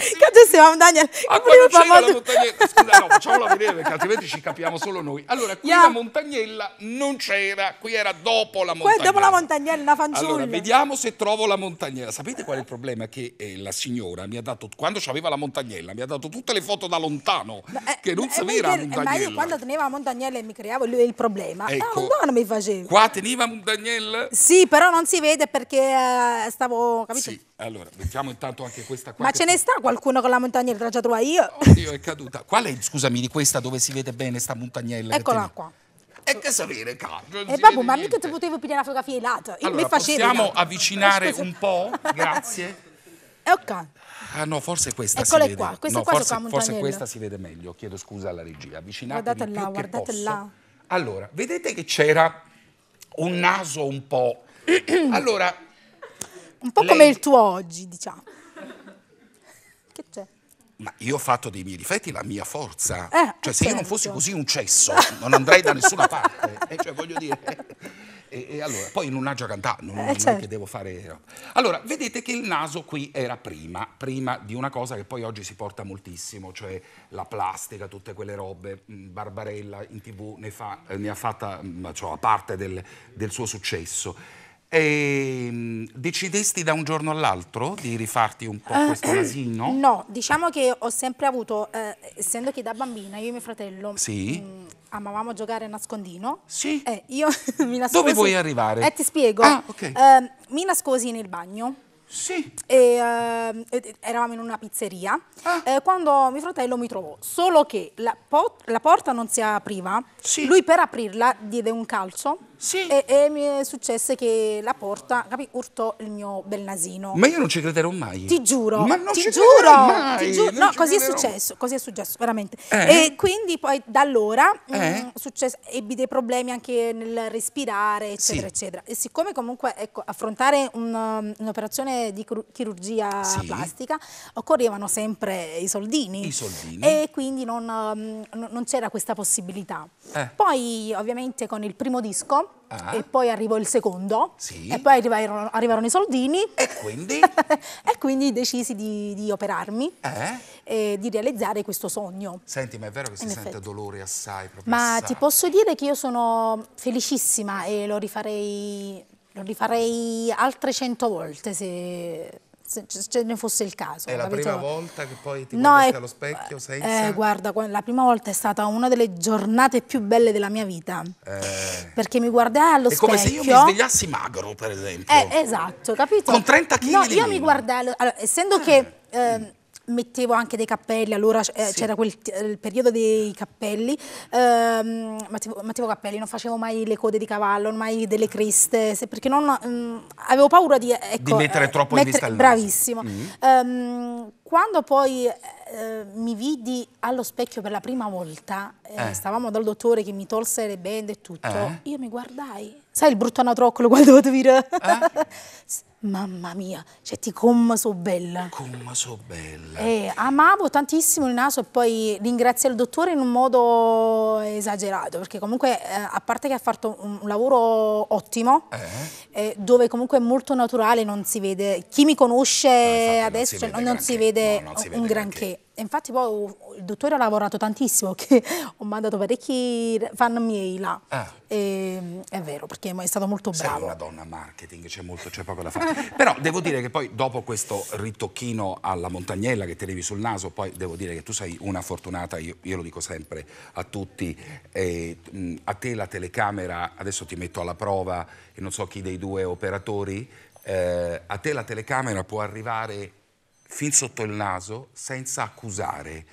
Cazzo stiamo Daniel. A quando c'era famoso... la montagnella, scusa no, facciamola vedere perché altrimenti ci capiamo solo noi. Allora, qui yeah. la montagnella non c'era, qui era dopo la montagnella. dopo la montagnella, la fanciulla. Allora, vediamo se trovo la montagnella. Sapete qual è il problema? Che eh, la signora mi ha dato, quando c'aveva la montagnella, mi ha dato tutte le foto da lontano, ma, eh, che non eh, sapeva la montagnella. Ma io quando tenevo la montagnella e mi creavo lui il problema, eh, ecco, ah, non mi facevo. Qua teneva montagnella? Sì, però non si vede perché eh, stavo, capito? Sì. Allora, mettiamo intanto anche questa qua. Ma ce ne sta qualcuno con la montagnella tracciatura io? Oddio, oh, è caduta. Qual è, scusami, di questa dove si vede bene sta montagnella? Eccola qua. E eh, che sapere, cazzo? E eh, babbo, ma mica ti potevo pigliare la fotografia in lato. Io allora, mi facevo. Possiamo lato. avvicinare un po'? Grazie. Eh, ok. Ah no, forse questa Eccole si qua. vede. Questa no, qua forse, forse questa si vede meglio. Chiedo scusa alla regia. Avvicinatevi guardate là, guardate là. Allora, vedete che c'era un naso un po'. allora un po' lei... come il tuo oggi, diciamo. Che c'è? Ma io ho fatto dei miei difetti la mia forza. Eh, eh cioè, certo. se io non fossi certo. così un cesso, non andrei da nessuna parte. E eh, cioè, voglio dire. E, eh, e allora, poi non ha già cantato, non, eh, non certo. che devo fare. Allora, vedete che il naso qui era prima, prima di una cosa che poi oggi si porta moltissimo, cioè la plastica, tutte quelle robe. Mm, Barbarella in tv ne, fa, ne ha fatta mm, cioè, parte del, del suo successo. E ehm, decidesti da un giorno all'altro di rifarti un po' eh, questo casino? Eh, no, diciamo che ho sempre avuto, eh, essendo che da bambina io e mio fratello sì. mh, mm, amavamo giocare a nascondino. Sì. Eh, io mi nascosi. Dove vuoi arrivare? Eh, ti spiego. Ah, okay. eh, mi nascosi nel bagno. Sì. E, eh, eravamo in una pizzeria ah. eh, quando mio fratello mi trovò. Solo che la, la porta non si apriva. Sì. Lui per aprirla diede un calcio sì. E, e, mi è successo che la porta, capi, urtò il mio bel nasino. Ma io non ci crederò mai. Ti giuro. Ma non ti ci giuro. Mai, ti giuro. No, così è successo, così è successo, veramente. Eh. E quindi poi da allora mm, eh. mh, successo, ebbi dei problemi anche nel respirare, eccetera, sì. eccetera. E siccome comunque, ecco, affrontare mm, un'operazione di chirurgia sì. plastica, occorrevano sempre i soldini. I soldini. E quindi non, mm, non c'era questa possibilità. Eh. Poi, ovviamente, con il primo disco Ah. E poi arrivò il secondo, sì. e poi arrivarono, arrivarono, i soldini. E quindi? e quindi decisi di, di operarmi eh? e di realizzare questo sogno. Senti, ma è vero che si In sente effetti. dolore assai? Proprio ma assai. ti posso dire che io sono felicissima e lo rifarei, lo rifarei altre cento volte se se ce ne fosse il caso. È la prima volta che poi ti no, guardi allo specchio? Eh, senza... Eh, guarda, la prima volta è stata una delle giornate più belle della mia vita. Eh. Perché mi guardai allo è specchio... È come se io mi svegliassi magro, per esempio. Eh, esatto, capito? Con 30 kg No, io mi guardai... Allora, essendo eh. che... Eh, mettevo anche dei cappelli, allora eh, c'era sì. quel il periodo dei cappelli, ehm, mettevo, mettevo, cappelli, non facevo mai le code di cavallo, mai delle creste, se, perché non, mh, mm, avevo paura di, eh, ecco, di mettere eh, troppo mettere, in vista il naso. Bravissimo. Mm -hmm. ehm, quando poi eh, mi vidi allo specchio per la prima volta, eh, eh. stavamo dal dottore che mi tolse le bende e tutto, io mi guardai Sai il brutto anatroccolo quando devo dire? Eh? Mamma mia, cioè ti comma so bella. Comma so bella. Eh, amavo tantissimo il naso e poi ringrazio il dottore in un modo esagerato, perché comunque eh, a parte che ha fatto un, lavoro ottimo, eh? eh dove comunque è molto naturale, non si vede, chi mi conosce no, adesso cioè, non, si vede, un granché. granché infatti poi il dottore ha lavorato tantissimo, che ho mandato parecchi fan miei là. Ah. E, ehm, è vero, perché è stato molto bravo. Sei una donna marketing, c'è molto, c'è poco da fare. Però devo dire che poi dopo questo ritocchino alla montagnella che tenevi sul naso, poi devo dire che tu sei una fortunata, io, io lo dico sempre a tutti, eh, a te la telecamera, adesso ti metto alla prova e non so chi dei due operatori, eh, a te la telecamera può arrivare fin sotto il naso senza accusare.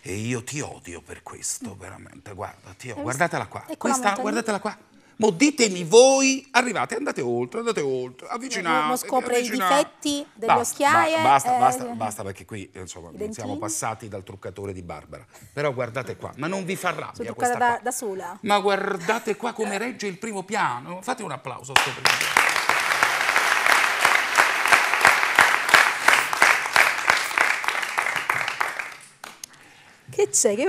E io ti odio per questo, mm. veramente, guarda, ti odio. Guardatela qua, questa, guardatela qua. Mo ditemi voi, arrivate, andate oltre, andate oltre, avvicinate. Uno scopre avvicinate. i difetti delle basta, Ba basta, eh, basta, basta, perché qui insomma, siamo passati dal truccatore di Barbara. Però guardate qua, ma non vi fa rabbia Sono questa da, da, sola. Ma guardate qua come regge il primo piano. Fate un applauso a questo primo piano. Che c'è? Che...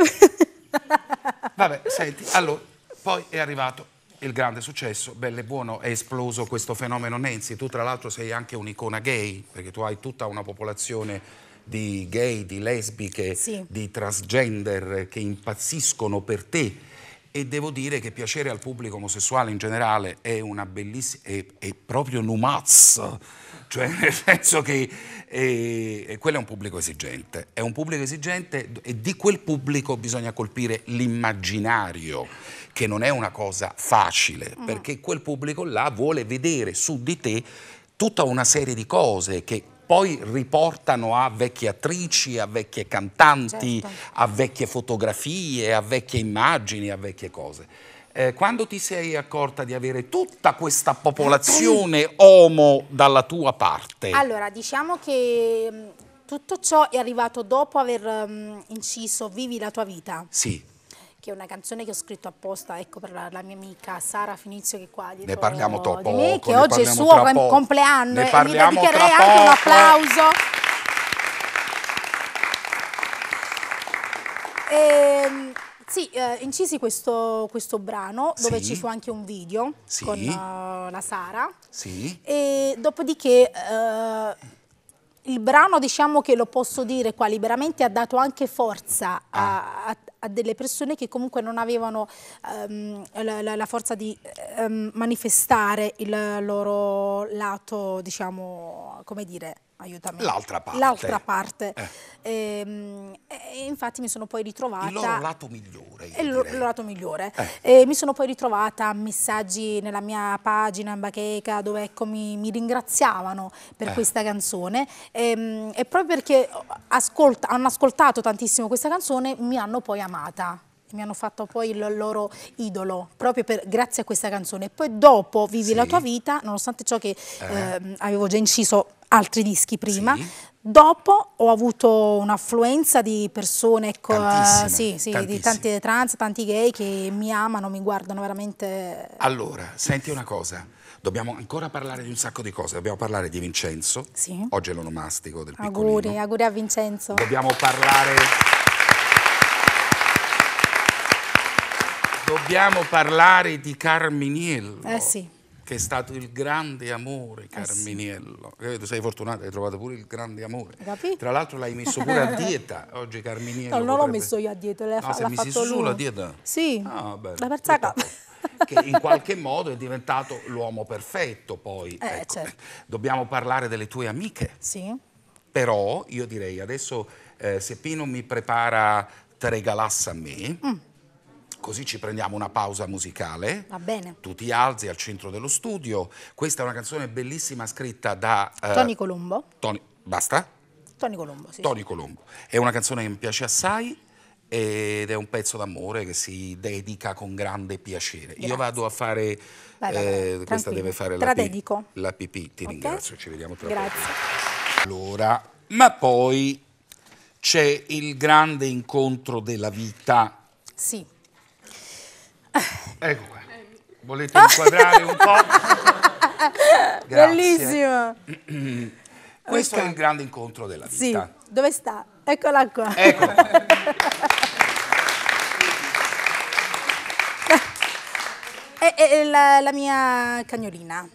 Vabbè, senti, allora, poi è arrivato il grande successo, bello e buono, è esploso questo fenomeno Nancy. Tu tra l'altro sei anche un'icona gay, perché tu hai tutta una popolazione di gay, di lesbiche, sì. di transgender che impazziscono per te e devo dire che piacere al pubblico omosessuale in generale è una bellissima, è, è proprio numaz cioè nel senso che eh, quello è un pubblico esigente, è un pubblico esigente e di quel pubblico bisogna colpire l'immaginario, che non è una cosa facile, mm. perché quel pubblico là vuole vedere su di te tutta una serie di cose che poi riportano a vecchie attrici, a vecchie cantanti, certo. a vecchie fotografie, a vecchie immagini, a vecchie cose eh, quando ti sei accorta di avere tutta questa eh, popolazione homo eh. dalla tua parte? Allora, diciamo che mm, tutto ciò è arrivato dopo aver um, inciso Vivi la tua vita. Sì che è una canzone che ho scritto apposta ecco, per la, la, mia amica Sara Finizio che qua ne parliamo dopo, di me, che oggi è il suo compleanno eh, e mi dedicherei anche un applauso. E, ehm, sì, eh, incisi questo, questo brano dove ci fu anche un video sì. con uh, la Sara. Sì. E dopodiché uh, il brano, diciamo che lo posso dire qua liberamente, ha dato anche forza ah. a, a, a, delle persone che comunque non avevano um, la, la, la, forza di um, manifestare il loro lato, diciamo, come dire, aiutami. L'altra parte. L'altra parte. Eh. E, ehm, e, infatti mi sono poi ritrovata... Il loro lato migliore. Il loro lato migliore. Eh. E mi sono poi ritrovata a messaggi nella mia pagina in bacheca dove ecco, mi, mi ringraziavano per eh. questa canzone e, ehm, e proprio perché ascolta, hanno ascoltato tantissimo questa canzone mi hanno poi amata mi hanno fatto poi il loro idolo proprio per, grazie a questa canzone. Poi dopo Vivi sì. la tua vita, nonostante ciò che eh. Eh, avevo già inciso altri dischi prima. Sì. Dopo ho avuto un'affluenza di persone, ecco, uh, sì, sì, di tanti trans, tanti gay che mi amano, mi guardano veramente. Allora, senti una cosa, dobbiamo ancora parlare di un sacco di cose. Dobbiamo parlare di Vincenzo, sì. oggi è l'onomastico del piccolino. Auguri, auguri a Vincenzo. Dobbiamo parlare. Dobbiamo parlare di Carminiello. Eh sì che è stato il grande amore, ah, Carminiello. Eh sì. Sei fortunato, hai trovato pure il grande amore. Capì? Tra l'altro l'hai messo pure a dieta oggi, Carminiello. No, non potrebbe... l'ho messo io a dieta, l'ha no, ah, fa- messo solo a dieta? Sì, ah, bene. la perzaca. Che in qualche modo è diventato l'uomo perfetto poi. Eh, ecco. certo. Dobbiamo parlare delle tue amiche. Sì. Però io direi adesso eh, se Pino mi prepara tre regalas a me... Mm così ci prendiamo una pausa musicale. Va bene. Tu ti alzi al centro dello studio. Questa è una canzone bellissima scritta da... Eh, Tony Colombo. Tony, basta? Tony Colombo, sì. Tony Colombo. È una canzone che mi piace assai ed è un pezzo d'amore che si dedica con grande piacere. Grazie. Io vado a fare... Vai, vai, eh, questa deve fare la, p- la pipì. Ti okay. ringrazio, ci vediamo tra Grazie. poco. Allora, ma poi c'è il grande incontro della vita. Sì. Ecco qua. Volete inquadrare un po'? Bellissimo. Questo ecco. è il ecco. grande incontro della vita. Sì. Dove sta? Eccola qua. Eccola. è, eh, eh, eh, la, la mia cagnolina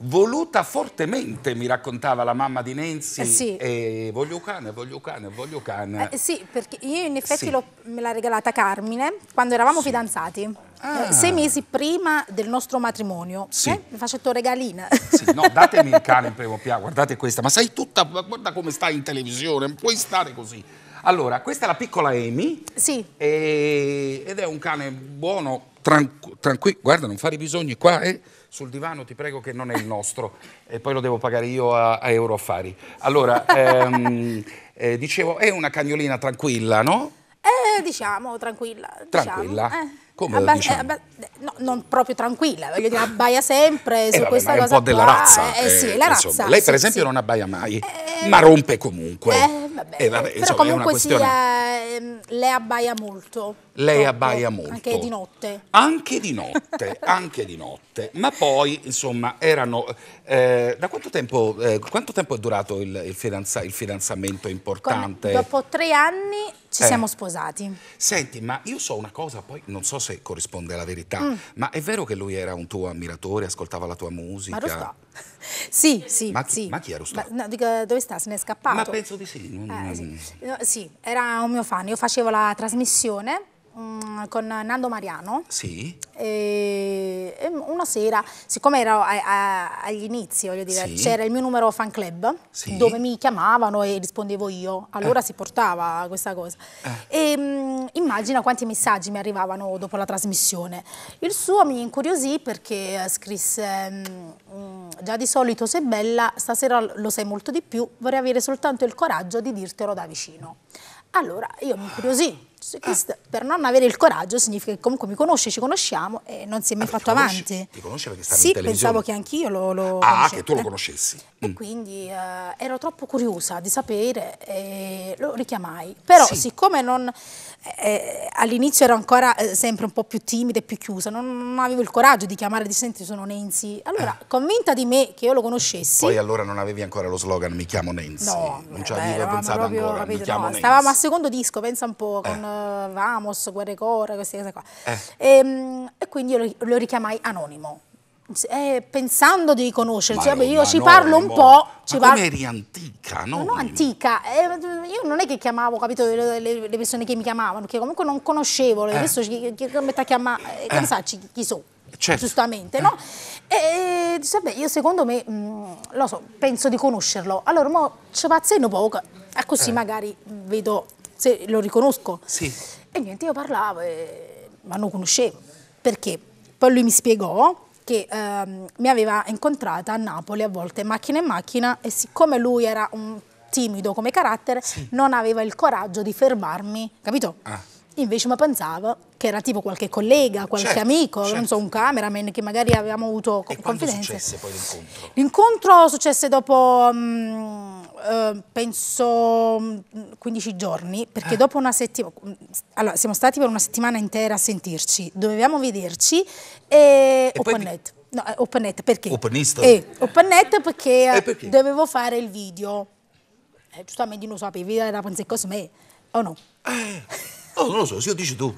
voluta fortemente, mi raccontava la mamma di Nancy. Eh sì. E voglio cane, voglio cane, voglio cane. Eh, sì, perché io in effetti sì. me l'ha regalata Carmine quando eravamo sì. fidanzati. Ah. Eh, sei mesi prima del nostro matrimonio. Sì. Eh? Mi faccio regalina. Sì, no, datemi il cane in primo piano, guardate questa. Ma sei tutta, guarda come stai in televisione, puoi stare così. Allora, questa è la piccola Amy. Sì. E, ed è un cane buono, tranquillo. Tranqu guarda, non fare i bisogni qua, eh sul divano ti prego che non è il nostro e poi lo devo pagare io a, a Euro Affari. Allora, ehm, eh, dicevo, è una cagnolina tranquilla, no? Eh, diciamo, tranquilla. Diciamo, tranquilla. Diciamo, eh. Come Abbas- diciamo? Eh, Abbas- no, non proprio tranquilla, voglio dire, abbaia sempre eh, su vabbè, questa cosa. È un po' della qua. razza. Eh, eh, sì, eh, la razza lei, per sì, esempio, sì. non abbaia mai, ma rompe comunque. Vabbè, vabbè, però insomma, comunque questione... sia, ehm, lei abbaia molto. Lei proprio, abbaia molto. Anche di notte. Anche di notte, anche di notte. Ma poi, insomma, erano... da quanto tempo, quanto tempo, è durato il, il, fidanza- il fidanzamento importante? Con, dopo tre anni ci eh. siamo sposati. Senti, ma io so una cosa, poi non so se corrisponde alla verità, mm. ma è vero che lui era un tuo ammiratore, ascoltava la tua musica? Ma Rostò. Sì, sì, ma chi, sì. Ma chi è Rostò? no, dove sta? Se ne è scappato? Ma penso di sì. Eh, sì. No, sì, era un mio fan. Io facevo la trasmissione mm, con Nando Mariano. Sì. E, una sera, siccome ero a, a, agli inizi, voglio dire, sì. c'era il mio numero fan club, sì. dove mi chiamavano e rispondevo io, allora eh. si portava questa cosa. Eh. E ehm, mh, immagina quanti messaggi mi arrivavano dopo la trasmissione. Il suo mi incuriosì perché eh, scrisse, mm, mm, già di solito sei bella, stasera lo sei molto di più, vorrei avere soltanto il coraggio di dirtelo da vicino. Allora io mi incuriosì Ah. per non avere il coraggio significa che comunque mi conosce, ci conosciamo e non si è mai ah, fatto avanti. Conosci, ti conosce perché stavi sì, in televisione? Sì, pensavo che anch'io lo, lo Ah, conoscete. che tu lo conoscessi. E mm. quindi eh, ero troppo curiosa di sapere e lo richiamai. Però sì. siccome non eh, all'inizio ero ancora eh, sempre un po' più timida e più chiusa, non, non, avevo il coraggio di chiamare di senti sono Nenzi. Allora, eh. convinta di me che io lo conoscessi. Poi allora non avevi ancora lo slogan mi chiamo Nenzi. No, non ci avevo pensato ancora, capito, mi chiamo no, Nenzi. Stavamo al secondo disco, pensa un po', con eh. eh Vamos, Guerre Cora, queste cose qua. E, eh. ehm, e, quindi io lo, lo richiamai Anonimo eh, pensando di conoscerci, vabbè, io ci parlo eh, un po'. Ci ma parlo... eri antica, no? no, antica. Eh, io non è che chiamavo, capito, le, le, persone che mi chiamavano, che comunque non conoscevo, eh. adesso ci, chi, chi, metta a chiamare, eh, eh. sa, chi, chi so. Certo. Giustamente, no? E dice, beh, io secondo me, mh, mm, lo so, penso di conoscerlo. Allora, mo ci pazzendo poco, e così magari vedo se lo riconosco. Sì. E niente, io parlavo, ma non conoscevo. Perché? Poi lui mi spiegò che ehm, mi aveva incontrata a Napoli a volte macchina in macchina e siccome lui era un timido come carattere, sì. non aveva il coraggio di fermarmi, capito? Ah Invece mi pensavo che era tipo qualche collega, qualche certo, amico, certo. non so, un cameraman che magari avevamo avuto e confidenza. E successe poi l'incontro? L'incontro successe dopo, um, uh, penso, 15 mm, giorni, perché ah. dopo una settimana, mm, allora siamo stati per una settimana intera a sentirci, dovevamo vederci e, e open net. No, open net perché? Openista. Eh, open net perché, eh, perché, dovevo fare il video. Eh, giustamente non sapevi, era pensare me, o no. Eh. Oh, non lo so, sì, lo dici tu.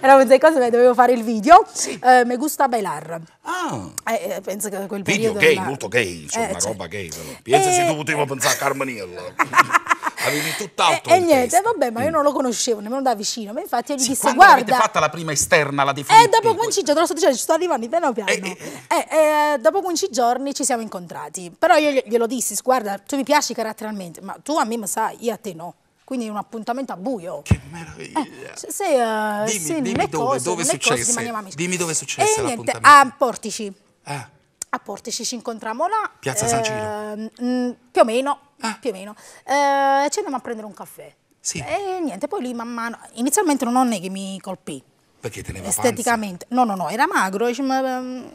Era Erano cosa che dovevo fare il video. Sì. Eh, me gusta bailar. Ah. Eh, eh, penso che quel video gay, la... molto gay, insomma, eh, roba cioè. gay. Penso e... se eh. tu potevi pensare a Carmenilla. Avevi tutt'altro. E, eh, e niente, testa. vabbè, ma io mm. non lo conoscevo nemmeno da vicino. Ma infatti io gli sì, dissi: Guarda. avete fatta la prima esterna, la definita. E dopo 15 giorni, te lo sto dicendo, ci sto arrivando piano piano. Eh, eh. dopo 15 giorni ci siamo incontrati. Però io glielo dissi: Guarda, tu mi piaci caratterialmente, ma tu a me ma sai, io a te no quindi un appuntamento a buio. Che meraviglia! Eh, se, uh, dimmi, se dimmi dove, cose, dove successe, cose, dimmi dove successe e niente, a Portici. Ah. A Portici ci incontriamo là. Piazza eh, San Giro? Mh, ehm, mm, più o meno, ah. più o meno. Eh, ci andiamo a prendere un caffè. Sì. E niente, poi lì man mano, inizialmente non è che mi colpì. Perché teneva Esteticamente. Panza. No, no, no, era magro, ehm,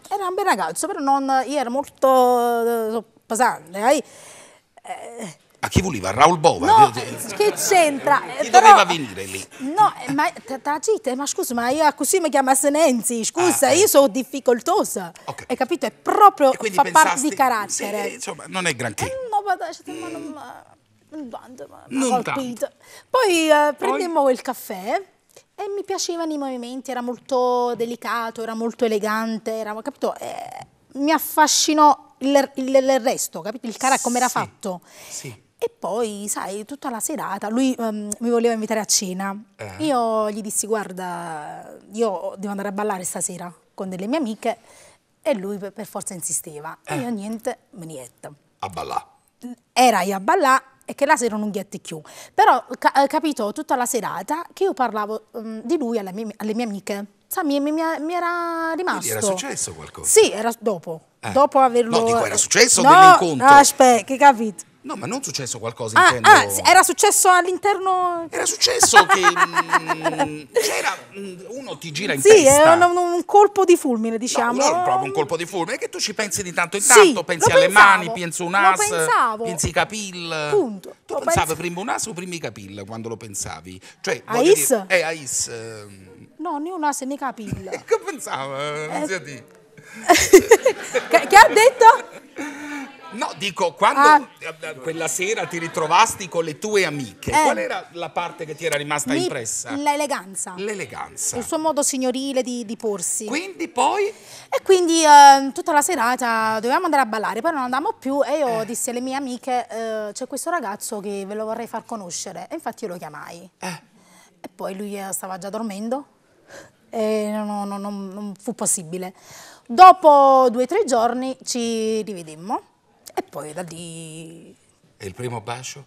era un bel ragazzo, però non, io ero molto eh, pesante. Eh, a chi voleva? Raul Bova? No, che c'entra? Chi eh, Però, doveva venire lì? No, eh, ma tragite, ma scusa, ma io così mi chiamasse Senenzi, scusa, ah, eh. io sono difficoltosa. Okay. Hai capito? È proprio, fa pensasti, parte di carattere. Sì, insomma, non è granché. Eh, no, ma dai, ma non... Ma, non colpito. Poi eh, prendemmo il caffè e mi piacevano i movimenti, era molto delicato, era molto elegante, era, capito? Eh, mi affascinò il, il, il resto, capito? Il cara come era fatto. Sì. E poi, sai, tutta la serata lui um, mi voleva invitare a cena. Eh. Io gli dissi, guarda, io devo andare a ballare stasera con delle mie amiche e lui per, forza insisteva. Eh. E io niente, me niente. A ballare. Era io a ballare e che la sera non ghiette più. Però ca eh, capitò tutta la serata che io parlavo um, di lui alle mie, alle mie amiche. Sa, mi, mi, mi, era rimasto. Quindi era successo qualcosa? Sì, era dopo. Eh. Dopo averlo... No, dico, era eh, successo no, dell'incontro. No, aspetta, che capito. No, ma non è successo qualcosa, ah, intendo... ah, era successo all'interno... Era successo che... Mm, c'era... Mm, uno ti gira in sì, testa... Sì, è un, un, colpo di fulmine, diciamo. No, non proprio un colpo di fulmine, che tu ci pensi di tanto in tanto, sì, pensi alle pensavo, mani, pensi un as, pensavo. pensi i capil... Punto. Tu lo pensavi penso... prima un as o prima i capil, quando lo pensavi? Cioè, a is? Dire, eh, a is... Eh... No, né un as né capill. che pensavo, eh, eh... zia Che, che ha detto? No, dico, quando ah. Eh, eh, quella sera ti ritrovasti con le tue amiche, eh. qual era la parte che ti era rimasta Mi, impressa? L'eleganza. L'eleganza. Il suo modo signorile di, di, porsi. Quindi poi? E quindi eh, tutta la serata dovevamo andare a ballare, poi non andavamo più e io eh. dissi alle mie amiche, eh, c'è questo ragazzo che ve lo vorrei far conoscere. E infatti io lo chiamai. E poi lui stava già dormendo e non, non, non, non fu possibile. Dopo due o tre giorni ci rivedemmo e poi da lì... E il primo bacio?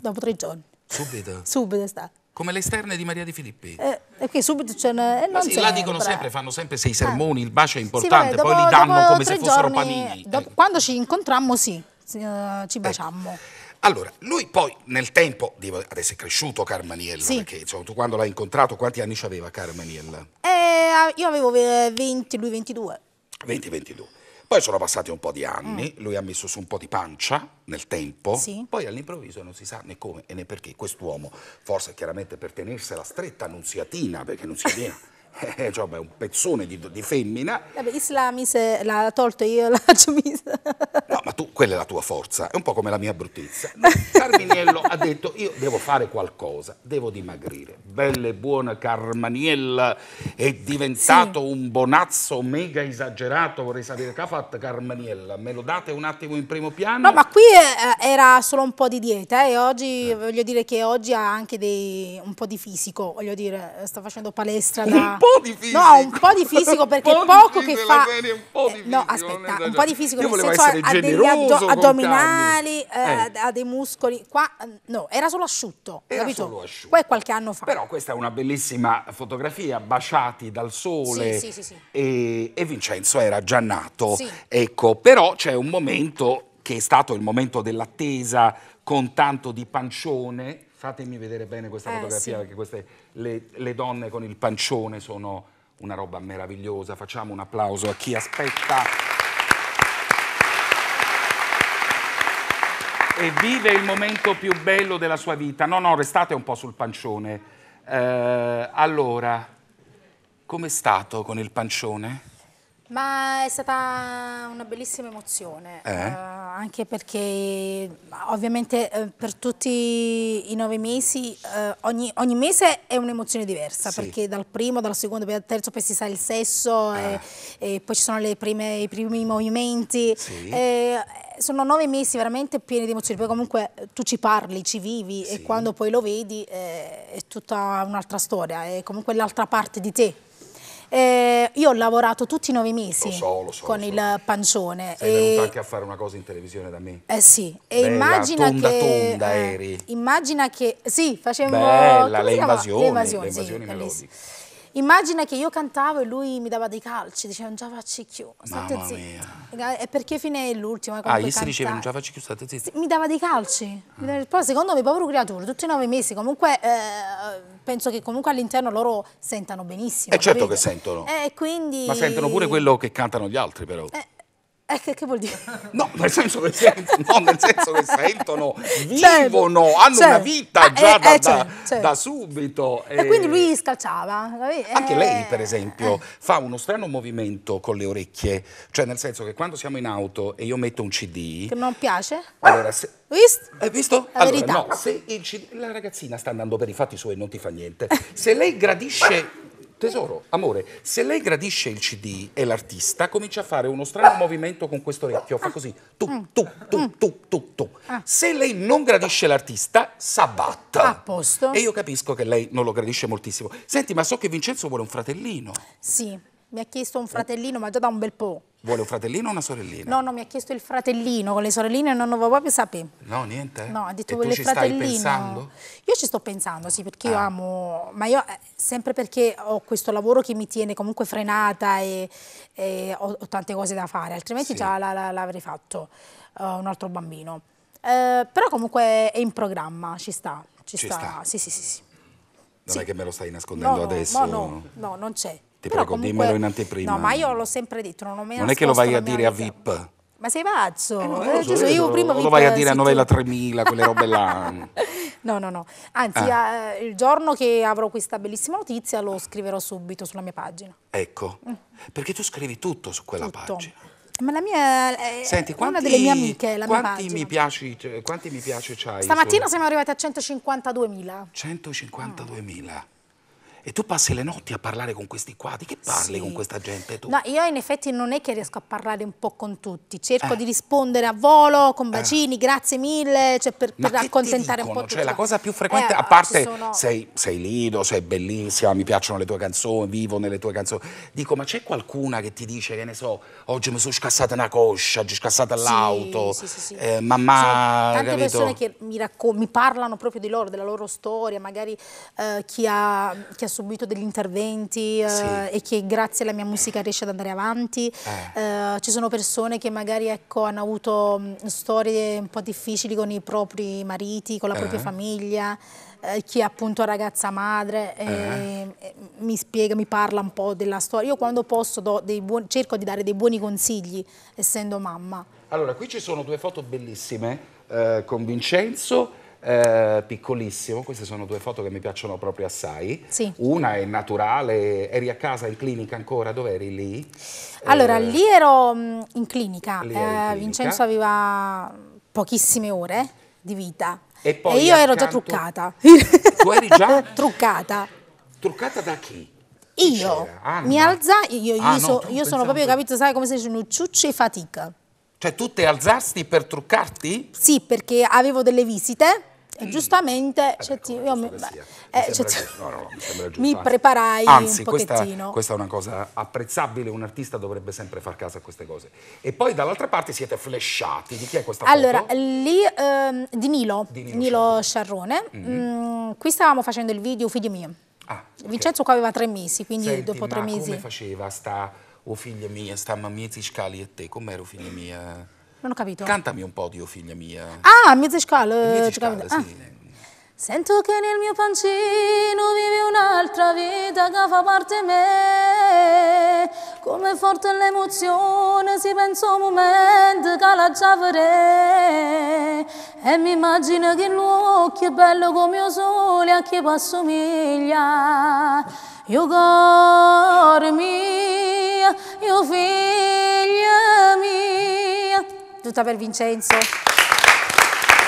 Dopo tre giorni. Subito? Subito è stato. Come le esterne di Maria Di Filippi. Eh, perché subito c'è una... Eh, non sì, la dicono sempre, fanno sempre sei sermoni, ah. il bacio è importante, sì, vabbè, dopo, poi li danno come se fossero giorni, panini. Dopo, eh. Quando ci incontrammo sì, eh, ci ecco. baciammo. Eh. Allora, lui poi nel tempo, adesso è cresciuto Carmaniella, sì. perché insomma, tu quando l'hai incontrato quanti anni ci aveva Carmaniella? Eh, io avevo 20, lui 22. 20-22. Poi sono passati un po' di anni, mm. lui ha messo su un po' di pancia nel tempo, sì. poi all'improvviso non si sa né come e né perché quest'uomo, forse chiaramente per tenersela stretta annunziatina, perché annunziatina Eh, cioè, un pezzone di, di femmina. Vabbè, Islamise l'ha tolto io l'ha giumisa. No, ma tu, quella è la tua forza, è un po' come la mia bruttezza. Carminiello ha detto, io devo fare qualcosa, devo dimagrire. Bella e buona Carmaniella è diventato sì. un bonazzo mega esagerato, vorrei sapere che ha fatto Carmaniella. Me lo date un attimo in primo piano? No, ma qui eh, eh era solo un po' di dieta eh, e oggi, eh. voglio dire che oggi ha anche dei, un po' di fisico, voglio dire, eh, sta facendo palestra da po' di fisico. No, un po' di fisico perché po poco che fa... Bene, un po' di eh, fisico, no, aspetta, un po' di fisico, nel senso ha degli addo addominali, eh. ha eh. dei muscoli. Qua mm, no, era solo asciutto, era capito? Solo asciutto. Poi qualche anno fa. Però questa è una bellissima fotografia, baciati dal sole. Sì, sì, sì, e, e, Vincenzo era già nato. Ecco, però c'è un momento che è stato il momento dell'attesa con tanto di pancione fatemi vedere bene questa eh, fotografia sì. perché queste, le, le donne con il pancione sono una roba meravigliosa. Facciamo un applauso a chi aspetta. e vive il momento più bello della sua vita. No, no, restate un po' sul pancione. Eh, allora, com'è stato con il pancione? Ma è stata una bellissima emozione, eh? Eh, anche perché ovviamente eh, per tutti i nove mesi, eh, ogni, ogni, mese è un'emozione diversa, sì. perché dal primo, dal secondo, dal terzo poi si sa il sesso, ah. e, eh. e, poi ci sono prime, i primi movimenti. Sì eh, sono nove mesi veramente pieni di emozioni, poi comunque tu ci parli, ci vivi sì. e quando poi lo vedi eh, è tutta un'altra storia, è comunque l'altra parte di te. Eh, io ho lavorato tutti i nove mesi lo so, lo so, con lo so. il pancione. Sei e... venuta anche a fare una cosa in televisione da me. Eh sì, e Bella, immagina tonda, che... Tonda eh, eri. Immagina che... Sì, facevamo... Bella, le invasioni, le invasioni, le invasioni sì, melodiche. Immagina che io cantavo e lui mi dava dei calci, diceva non già la facci più, state Mamma zitti. Mia. E perché fine è l'ultimo? Ah, gli si diceva non già la facci più, state zitti. Mi dava dei calci. Ah. Poi secondo me, povero creatore, tutti i nove mesi comunque... Eh, penso che comunque all'interno loro sentano benissimo. È eh, certo capito? che sentono. Eh, quindi... Ma sentono pure quello che cantano gli altri però. Eh, eh, che, che, vuol dire? No, nel senso che, sentono, no, senso che sentono vivono, certo, hanno certo. una vita eh, già eh, da, eh, certo, da, cioè. da, subito. E, quindi eh. lui scalciava. Anche lei, eh, per esempio, fa uno strano movimento con le orecchie, cioè nel senso che quando siamo in auto e io metto un CD... Che non piace? Allora, se, Visto? Hai visto? La allora, verità. no, se il, la ragazzina sta andando per i fatti suoi non ti fa niente. Se lei gradisce Tesoro, amore, se lei gradisce il CD e l'artista, comincia a fare uno strano movimento con questo orecchio, fa così, tu, mm. Mm. tu, tu, tu, tu, ah. tu. Se lei non gradisce l'artista, s'abbatta. A posto. E io capisco che lei non lo gradisce moltissimo. Senti, ma so che Vincenzo vuole un fratellino. Sì. Mi ha chiesto un eh. fratellino, ma già da un bel po'. Vuole un fratellino o una sorellina? No, no, mi ha chiesto il fratellino, con le sorelline non lo avevo proprio sapere. No, niente? Eh. No, ha detto quelle fratellino. ci stai pensando? Io ci sto pensando, sì, perché ah. io amo... Ma io, eh, sempre perché ho questo lavoro che mi tiene comunque frenata e, e ho, ho, tante cose da fare, altrimenti sì. già l'avrei fatto uh, un altro bambino. Uh, però comunque è in programma, ci sta. Ci, ci sta. sta. Sì, sì, sì, sì. Non sì. è che me lo stai nascondendo no, adesso? No, no, no, non c'è. Ti Però prego, comunque, dimmelo in anteprima. No, ma io l'ho sempre detto, non ho mai Non è che lo vai a dire a VIP. Ma sei pazzo? Eh, no, eh, so, eh, so, io so, prima lo vai a dire a Novella 3000, quelle robe là. No, no, no. Anzi, ah. eh, il giorno che avrò questa bellissima notizia lo scriverò subito sulla mia pagina. Ecco, mm. perché tu scrivi tutto su quella tutto. pagina. Ma la mia eh, è Senti, quanti, una delle mie amiche, la quanti mia Mi piaci, cioè, quanti mi piace c'hai? Stamattina su... siamo arrivati a 152.000. 152.000. Mm. E tu passi le notti a parlare con questi qua, di che parli sì. con questa gente tu? No, io in effetti non è che riesco a parlare un po' con tutti, cerco eh. di rispondere a volo, con eh. bacini, eh. grazie mille, cioè per, per accontentare un po' tutti. Cioè la cosa più frequente, eh, a parte sono... sei, sei lido, sei bellissima, mi piacciono le tue canzoni, vivo nelle tue canzoni, dico ma c'è qualcuna che ti dice che ne so, oggi mi sono scassata una coscia, oggi scassata l'auto, sì, sì, sì. Eh, mamma... Sono tante capito? persone che mi, mi, parlano proprio di loro, della loro storia, magari eh, chi ha, chi ha subito degli interventi eh, sì. eh, e che grazie alla mia musica riesce ad andare avanti. Eh. Eh, ci sono persone che magari ecco, hanno avuto mm, storie un po' difficili con i propri mariti, con la propria eh. famiglia eh, chi è appunto ragazza madre uh -huh. e, mi spiega, mi parla un po' della storia. Io quando posso buoni, cerco di dare dei buoni consigli, essendo mamma. Allora, qui ci sono due foto bellissime eh, con Vincenzo eh, piccolissimo, queste sono due foto che mi piacciono proprio assai. Sì. Una è naturale, eri a casa in clinica ancora, dove eri lì? Allora, eh, lì ero mm, in clinica, in eh, clinica. Vincenzo aveva pochissime ore di vita e, e io accanto... ero già truccata. Tu eri già? truccata. Truccata da chi? Io mi alzai, io, ah, io, no, so, io sono proprio capito, sai come si dice, un ciuccio e fatica. Cioè tu ti alzasti per truccarti? Sì, perché avevo delle visite eh, mm. giustamente cioè, mi, preparai Anzi, un pochettino. Questa, questa, è una cosa apprezzabile, un artista dovrebbe sempre far caso a queste cose. E poi dall'altra parte siete flashati, di chi è questa allora, foto? lì ehm, di Nilo, di Nilo, Nilo Sciarrone, mm -hmm. mm, qui stavamo facendo il video Figlio mio. Ah, okay. Vincenzo qua aveva tre mesi, quindi Senti, dopo tre mesi... come faceva sta... O oh, figlia sta mamma mia, ti scali a te, com'ero figlia mia? Non ho capito. Cantami un po', Dio figlia mia. Ah, Mezescal. Mezescal, eh, ah. sì. Sento che nel mio pancino vive un'altra vita che fa parte di me. Come forte l'emozione si pensa un momento che la già avrei. E mi immagino che l'occhio è bello come il sole a chi mi assomiglia. Io caro mio, io figlia mia giunta per Vincenzo.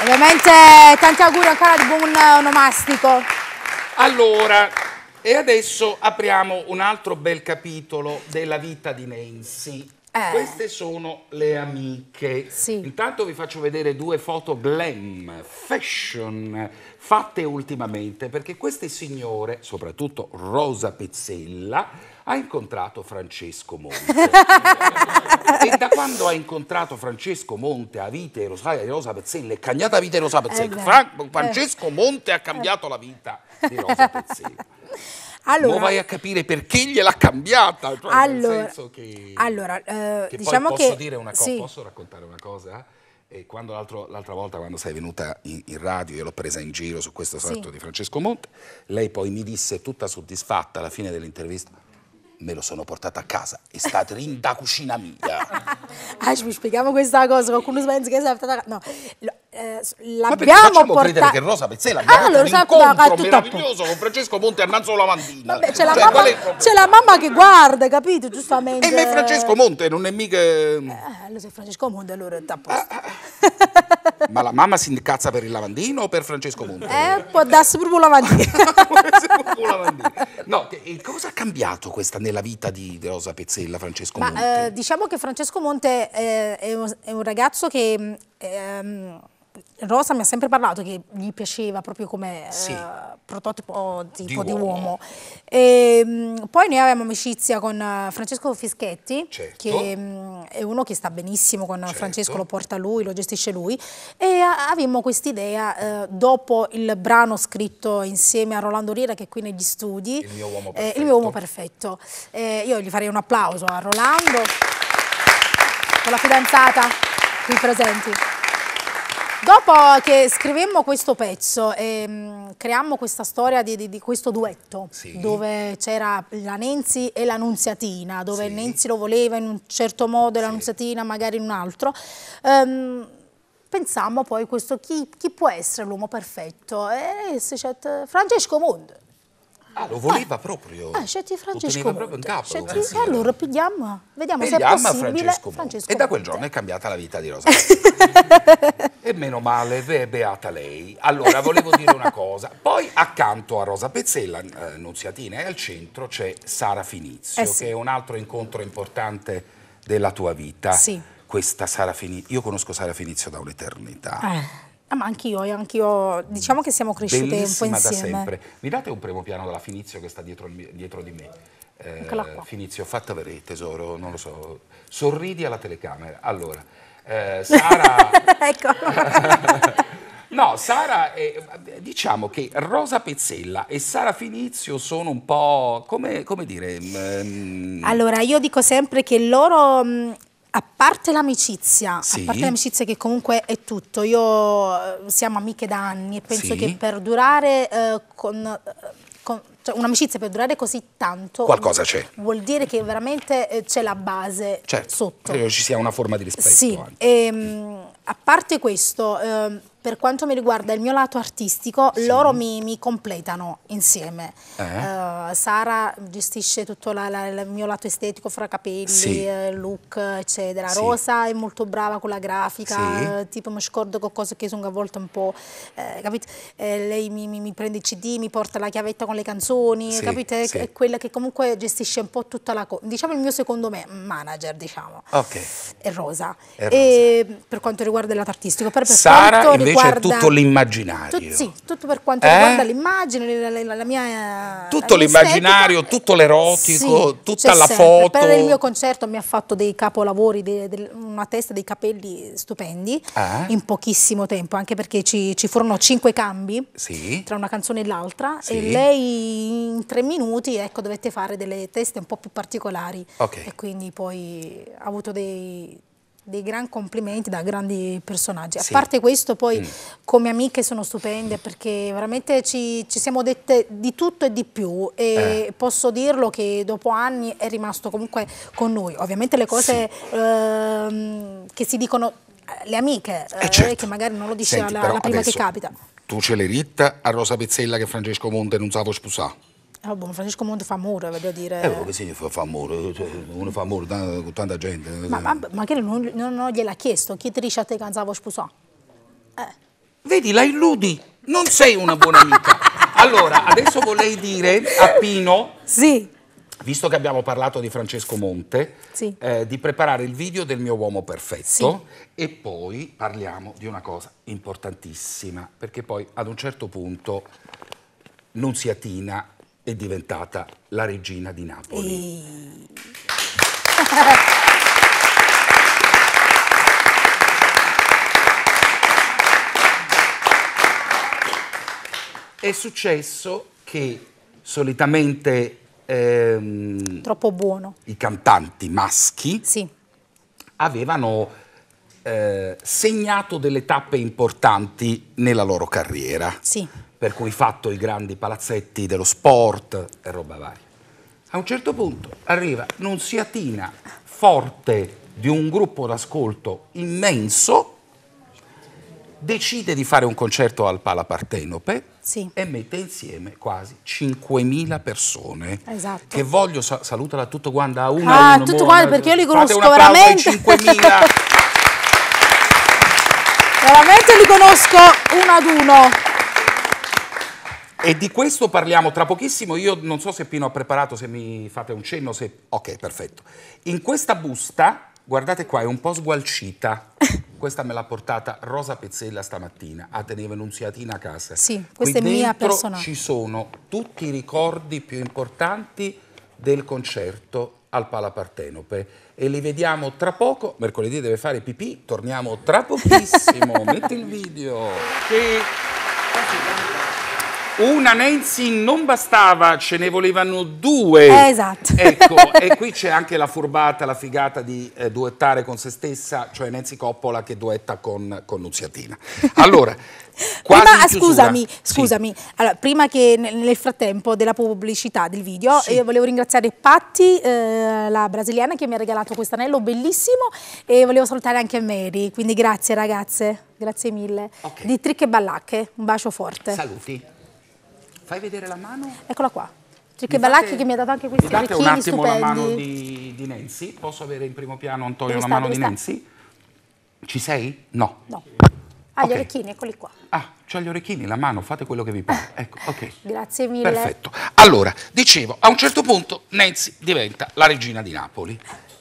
Ovviamente tanti auguri ancora di buon onomastico. Allora, e adesso apriamo un altro bel capitolo della vita di Nancy. Eh. Queste sono le amiche. Sì. Intanto vi faccio vedere due foto glam, fashion, fatte ultimamente, perché queste signore, soprattutto Rosa Pezzella, ha incontrato Francesco Monte. e da quando ha incontrato Francesco Monte a Vite Rosaria di Rosa Pezzella e cagnata Vite Rosa Pezzella, eh Fra eh. Francesco Monte ha cambiato la vita di Rosa Pezzella. Allora, Mo vai a capire perché gliel'ha cambiata. Cioè allora, che, allora eh, che diciamo posso che, cosa, sì. posso raccontare una cosa? E eh, quando l'altra volta, quando sei venuta in, in radio, io l'ho presa in giro su questo fatto sì. di Francesco Monte, lei poi mi disse tutta soddisfatta alla fine dell'intervista, me lo sono portato a casa, è stata in da cucina mia. ah, ci spieghiamo questa cosa, qualcuno pensa che è stata... No, eh, l'abbiamo portata perché Rosa Pezzella ah, allora, un incontro meraviglioso con Francesco Monte Arnanzo Lavandina c'è cioè, la, mamma, c'è la mamma che guarda capito giustamente e me Francesco Monte non è mica eh, allora se Francesco Monte allora è apposta ah, ah, ah. ma la mamma si incazza per il lavandino o per Francesco Monte? eh può darsi proprio lavandino no cosa ha cambiato questa nella vita di Rosa Pezzella Francesco ma, Monte? Eh, diciamo che Francesco Monte eh, è, un, è, un, ragazzo che mm, ehm, Rosa mi ha sempre parlato che gli piaceva proprio come sì. uh, prototipo oh, di, di uomo. uomo. E, um, poi noi avevamo amicizia con uh, Francesco Fischetti, certo. che um, è uno che sta benissimo con certo. Francesco, lo porta lui, lo gestisce lui, e uh, eh, avevamo quest'idea dopo il brano scritto insieme a Rolando Riera che è qui negli studi, il mio uomo perfetto. Eh, il mio uomo perfetto. Eh, io gli farei un applauso a Rolando, con la fidanzata qui presenti. Dopo che scrivemmo questo pezzo e um, creammo questa storia di, di, di questo duetto sì. dove c'era la Nenzi e la Nunziatina, dove sì. Nenzi lo voleva in un certo modo e la sì. Nunziatina magari in un altro, um, pensammo poi questo chi, chi può essere l'uomo perfetto e si c'è Francesco Mondo. Ah, lo voleva eh. proprio. Eh, scetti Francesco. Lo proprio in capo. Scetti... Eh, sì. allora pigliamo, vediamo pigliamo se è possibile. Francesco, Francesco e da quel giorno è cambiata la vita di Rosa. e meno male, è beata lei. Allora, volevo dire una cosa. Poi accanto a Rosa Pezzella, eh, Nunziatina, e al centro c'è Sara Finizio, eh sì. che è un altro incontro importante della tua vita. Sì. Questa Sara Finizio, io conosco Sara Finizio da un'eternità. Eh Ah, ma anch'io, eh, anch'io, diciamo che siamo cresciute Bellissima un po' insieme. da sempre. Mi date un primo piano della Finizio che sta dietro, dietro di me? Eh, Eccola Eh, Finizio, fatta vedere tesoro, non lo so. Sorridi alla telecamera. Allora, eh, Sara... ecco. no, Sara, eh, diciamo che Rosa Pezzella e Sara Finizio sono un po', come, come dire... Mh... Mm, ehm, allora, io dico sempre che loro... Mh, mm, a parte l'amicizia, sì. a parte l'amicizia che comunque è tutto, io eh, siamo amiche da anni e penso sì. che per durare eh, con, eh, con cioè, un'amicizia per durare così tanto qualcosa c'è vuol dire che veramente eh, c'è la base certo, sotto credo ci sia una forma di rispetto sì, e, ehm, a parte questo eh, per quanto mi riguarda il mio lato artistico, sì. loro mi, mi, completano insieme. Eh. Uh, Sara gestisce tutto la, la, il mio lato estetico fra capelli, sì. Eh, look, eccetera. Sì. Rosa è molto brava con la grafica, eh, tipo mi scordo con cose che sono a volte un po', eh, capito? Eh, lei mi, mi, mi, prende il CD, mi porta la chiavetta con le canzoni, capite? È quella che comunque gestisce un po' tutta la Diciamo il mio secondo me, manager, diciamo. Ok. È Rosa. È Rosa. E, ehm, per quanto riguarda il lato artistico. Però per Sara, quanto invece riguarda... è tutto l'immaginario. Tut, sì, tutto per quanto eh? riguarda l'immagine, la, la, la, mia... Tutto l'immaginario, tutto l'erotico, sì, tutta la sempre. foto. Per il mio concerto mi ha fatto dei capolavori, dei, dei, una testa dei capelli stupendi, ah. in pochissimo tempo, anche perché ci, ci furono cinque cambi sì. tra una canzone e l'altra sì. e lei in tre minuti ecco, dovette fare delle teste un po' più particolari. Okay. E quindi poi ha avuto dei dei gran complimenti da grandi personaggi. A sì. parte questo poi mm. come amiche sono stupende perché veramente ci, ci, siamo dette di tutto e di più e eh. posso dirlo che dopo anni è rimasto comunque con noi. Ovviamente le cose sì. eh, che si dicono eh, le amiche, eh, eh, certo. che magari non lo diceva Senti, la, la prima che capita. Tu ce l'hai ritta a Rosa Pezzella che Francesco Monte non sapeva sposare. Oh, boh, Francesco Monte fa muro, voglio dire. Eh, quello che si fa, fa muro, uno fa muro con tanta gente. Ma, ma magari non, non gliel'ha chiesto, chi dice a te che andavo sposò? Eh. Vedi, la illudi, non sei una buona amica. allora, adesso vorrei dire a Pino... Sì visto che abbiamo parlato di Francesco Monte, sì. eh, di preparare il video del mio uomo perfetto sì. e poi parliamo di una cosa importantissima, perché poi ad un certo punto non si atina è diventata la regina di Napoli. E... è successo che solitamente ehm, i cantanti maschi sì. avevano eh, segnato delle tappe importanti nella loro carriera. Sì per cui fatto i grandi palazzetti dello sport e roba varia. A un certo punto arriva Nunziatina, forte di un gruppo d'ascolto immenso, decide di fare un concerto al Palapartenope sì. e mette insieme quasi 5.000 persone esatto. che voglio sa- salutala tutto quanto a una ah, a uno, tutto quanto perché io li conosco veramente 5.000 veramente li conosco uno ad uno e di questo parliamo tra pochissimo. Io non so se Pino ha preparato, se mi fate un cenno. Se... Ok, perfetto. In questa busta, guardate qua, è un po' sgualcita. Questa me l'ha portata Rosa Pezzella stamattina, a Teneva Nunziatina a casa. Sì, questa Qui è mia personale. Ci sono tutti i ricordi più importanti del concerto al Palapartenope e li vediamo tra poco. Mercoledì deve fare pipì, torniamo tra pochissimo. Metti il video. Sì. Una Nancy non bastava, ce ne volevano due. Eh, esatto. Ecco, e qui c'è anche la furbata, la figata di eh, duettare con se stessa, cioè Nancy Coppola che duetta con, con Nunziatina. Allora, quasi prima, scusami, scusami. Sì. Allora, prima che nel frattempo della pubblicità del video, sì. io volevo ringraziare Patti, eh, la brasiliana che mi ha regalato questo anello bellissimo e volevo salutare anche Mary, quindi grazie ragazze, grazie mille. Okay. Di Trick e Ballacche, un bacio forte. Saluti. Fai vedere la mano? Eccola qua. Enrico Balacchi che mi ha dato anche questi arricchini stupendi. un attimo stupendi. la mano di, di, Nancy. Posso avere in primo piano Antonio dove la mano di sta? Nancy? Ci sei? No. No. Ah, okay. gli orecchini, eccoli qua. Ah, c'ho gli orecchini, la mano, fate quello che vi pare. Ah. Ecco, ok. Grazie mille. Perfetto. Allora, dicevo, a un certo punto Nancy diventa la regina di Napoli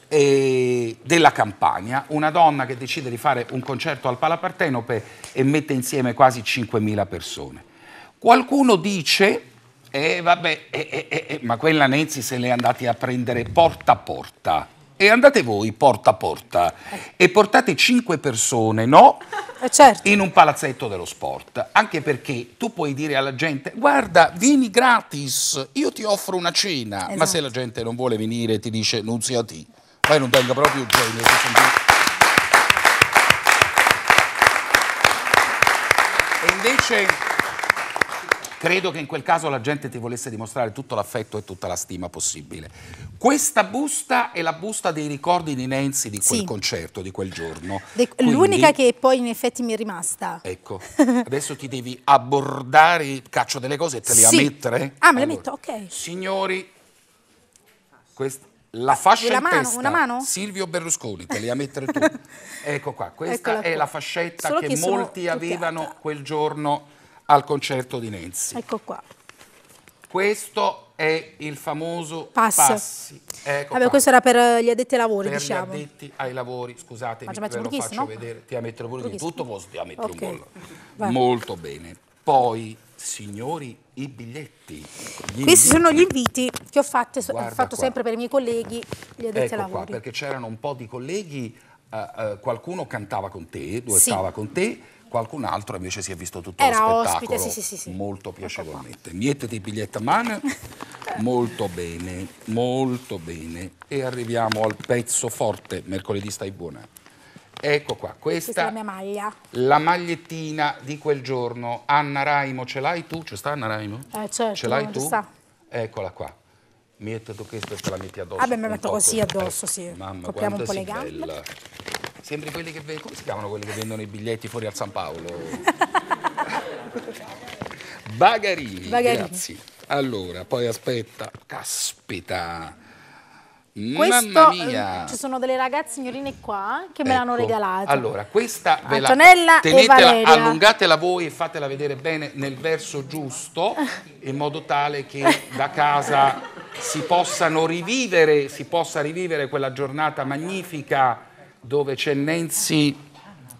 eh, della Campania, una donna che decide di fare un concerto al Palapartenope e mette insieme quasi 5.000 persone. Qualcuno dice, eh, vabbè, eh, eh, eh, eh ma quella Nenzi se l'è andati a prendere porta a porta. E andate voi porta a porta e portate cinque persone, no? Eh, certo. In un palazzetto dello sport. Anche perché tu puoi dire alla gente, guarda, vieni gratis, io ti offro una cena. Esatto. Ma se esatto. la gente non vuole venire ti dice, non sia ti. Poi non tengo proprio il genio. E invece credo che in quel caso la gente ti volesse dimostrare tutto l'affetto e tutta la stima possibile. Questa busta è la busta dei ricordi di Nancy di quel sì. concerto, di quel giorno. Quindi... L'unica che poi in effetti mi è rimasta. Ecco, adesso ti devi abbordare caccio delle cose e te le sì. a mettere. Ah, me allora. le metto, ok. Signori, questa, la fascia mano, testa, una mano? Silvio Berlusconi, te li a mettere tu. ecco qua, questa Eccola è qui. la fascetta che, che molti avevano quel giorno al concerto di Nenzi. Ecco qua. Questo è il famoso Pass. Passi. Ecco Vabbè, questo era per eh, gli addetti ai lavori, per diciamo. gli addetti ai lavori, scusate, ve lo faccio no? vedere. Ti ha mettere pure di tutto, posso ti ha okay. un bollo. Molto bene. Poi, signori, i biglietti. Questi sono gli inviti che ho, fatte, ho fatto sempre per i miei colleghi, gli addetti ecco ai lavori. Qua, perché c'erano un po' di colleghi, uh, uh, qualcuno cantava con te, duettava sì. con te, qualcun altro invece si è visto tutto Era lo spettacolo ospite, sì, sì, sì. molto ecco piacevolmente. Miettete i biglietti a mano, molto bene, molto bene. E arriviamo al pezzo forte, mercoledì stai buona. Ecco qua, questa, questa è la mia maglia. La magliettina di quel giorno. Anna Raimo, ce l'hai tu? Ci sta Anna Raimo? Eh certo, ce l'hai tu? Sta. Eccola qua. Miettete questa e te la metti addosso. Vabbè, ah, me la metto così addosso, eh, sì. Mamma, Copriamo un po' le gambe. Bella. Sembri quelli che... Come si chiamano quelli che vendono i biglietti fuori al San Paolo? Bagarini, Bagarini, grazie. Allora, poi aspetta, caspita. Questo, Mamma mia. Ehm, ci sono delle ragazze signorine qua che me ecco. l'hanno regalata. Allora, questa ve Antonella la tenetela, allungatela voi e fatela vedere bene nel verso giusto, in modo tale che da casa si possano rivivere, si possa rivivere quella giornata magnifica dove c'è Nancy,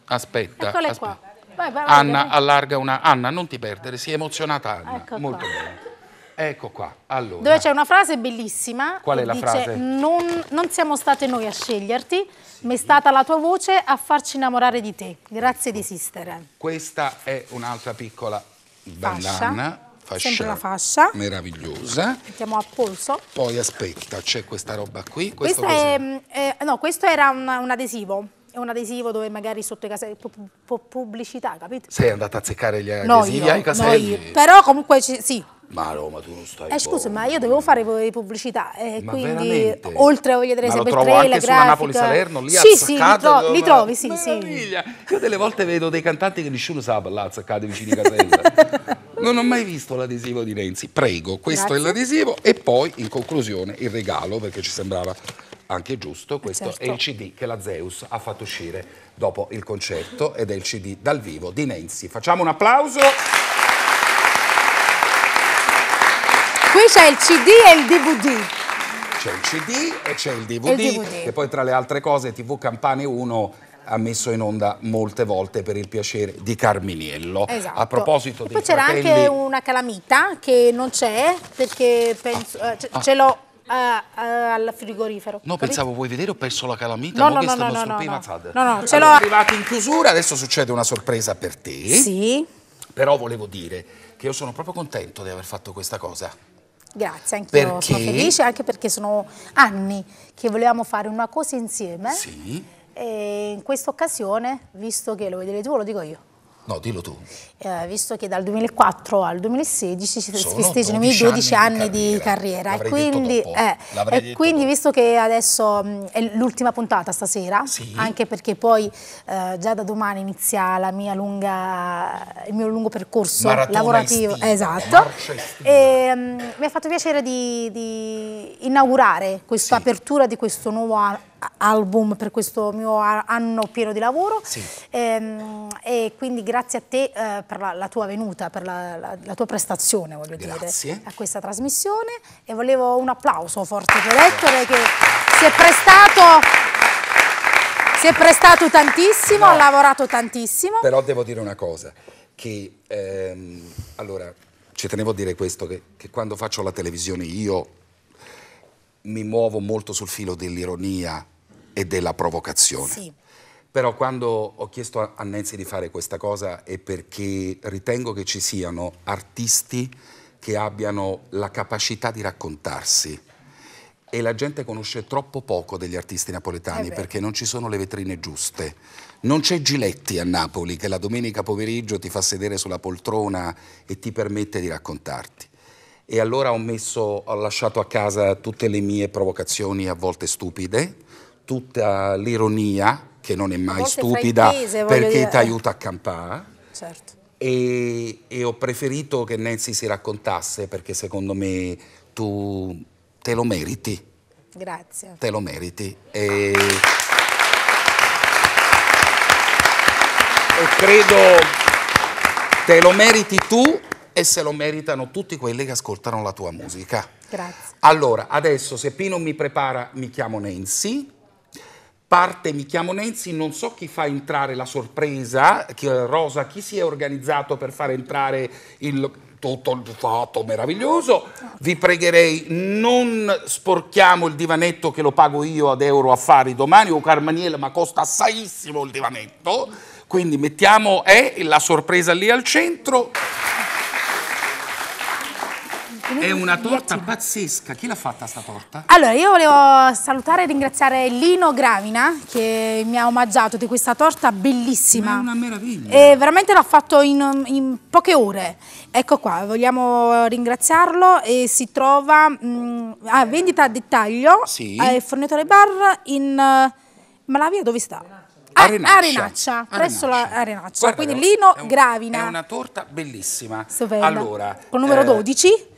aspetta, Eccole aspetta. Vai, vai, Anna allarga una, Anna non ti perdere, si è emozionata Anna, ecco molto qua. bene. Ecco qua, allora. Dove c'è una frase bellissima. Qual è la dice, frase? Non, non siamo state noi a sceglierti, sì. ma è stata la tua voce a farci innamorare di te. Grazie di esistere. Questa è un'altra piccola Fascia. bandana fascia. Sempre una fascia. Meravigliosa. Mettiamo a polso. Poi aspetta, c'è questa roba qui. Questo, è, eh, no, questo era un, un adesivo è un adesivo dove magari sotto i caselli pubblicità, capito? Sei andata a zeccare gli adesivi no, io, ai caselli? No, Però comunque ci, sì. Ma Roma, tu non stai. Eh, scusa, ma io devo fare pubblicità. Eh, ma quindi, veramente? oltre a voglio dire, sempre il trailer, anche grafica. sulla Napoli Salerno, lì sì, sì, li, tro li trovi, sì, meraviglia. sì. Io delle volte vedo dei cantanti che nessuno sa ballare azzaccate vicino a casella. Non ho mai visto l'adesivo di Renzi. Prego, questo Grazie. è l'adesivo e poi in conclusione il regalo perché ci sembrava anche giusto, questo certo. è il CD certo. che la Zeus ha fatto uscire dopo il concerto ed è il CD dal vivo di Nancy. Facciamo un applauso. Qui c'è il CD e il DVD c'è il CD e c'è il il DVD, e poi tra le altre cose TV Campane 1 ha messo in onda molte volte per il piacere di Carminiello. Esatto. A proposito dei poi c'era fratelli... anche una calamita che non c'è perché penso, ah, eh, ah. ce l'ho eh, eh, al frigorifero. No, capito? pensavo vuoi vedere ho perso la calamita, no, no, no, no, no, prima, no, no, no, ce allora, l'ho arrivato in chiusura, adesso succede una sorpresa per te. Sì. Però volevo dire che io sono proprio contento di aver fatto questa cosa. Grazie, anche perché... io sono felice, anche perché sono anni che volevamo fare una cosa insieme. Sì e in questa occasione, visto che lo vedete tu, lo dico io. No, dillo tu. Eh, visto che dal 2004 al 2016 si festeggiano i miei 12 anni di carriera. Di carriera. E quindi, eh, e quindi visto che adesso mh, mm, è l'ultima puntata stasera, sì. anche perché poi eh, già da domani inizia lunga, il mio lungo percorso Maratona lavorativo. Estiva, esatto. E, mh, mm, mi ha fatto piacere di, di inaugurare questa sì. apertura di questo nuovo anno album per questo mio anno pieno di lavoro sì. e, ehm, e, quindi grazie a te eh, per la, la, tua venuta, per la, la, la tua prestazione voglio grazie. dire a questa trasmissione e volevo un applauso forte per Ettore che si è prestato si è prestato tantissimo, no, ha lavorato tantissimo. Però devo dire una cosa, che ehm, allora ci tenevo a dire questo, che, che, quando faccio la televisione io mi muovo molto sul filo dell'ironia, e della provocazione. Sì. Però quando ho chiesto a Nancy di fare questa cosa è perché ritengo che ci siano artisti che abbiano la capacità di raccontarsi e la gente conosce troppo poco degli artisti napoletani eh perché non ci sono le vetrine giuste. Non c'è Giletti a Napoli che la domenica pomeriggio ti fa sedere sulla poltrona e ti permette di raccontarti. E allora ho, messo, ho lasciato a casa tutte le mie provocazioni a volte stupide, tutta l'ironia, che non è mai stupida, paese, perché ti aiuta a campare. Certo. E, e ho preferito che Nancy si raccontasse perché secondo me tu te lo meriti. Grazie. Te lo meriti. E... e credo te lo meriti tu e se lo meritano tutti quelli che ascoltano la tua musica. Grazie. Allora, adesso se Pino mi prepara, mi chiamo Nancy parte Mi chiamo Nenzi, non so chi fa entrare la sorpresa, chi, Rosa, chi si è organizzato per far entrare il tutto il fatto meraviglioso. Vi pregherei non sporchiamo il divanetto che lo pago io ad Euro Affari domani o Carmaniel, ma costa assaiissimo il divanetto. Quindi mettiamo eh, la sorpresa lì al centro. È una torta pazzesca. Chi l'ha fatta sta torta? Allora, io volevo salutare e ringraziare Lino Gravina che mi ha omaggiato di questa torta bellissima. Ma è una meraviglia. E veramente l'ha fatto in, in, poche ore. Ecco qua, vogliamo ringraziarlo e si trova mh, mm, a vendita a dettaglio sì. al eh, fornitore bar in eh, Malavia dove sta? Arenaccia. Ah, Arenaccia, presso Arenaccia. la Arenaccia. Guarda, Quindi Lino è un, Gravina. È una torta bellissima. Sovella. Allora, Con numero eh, 12.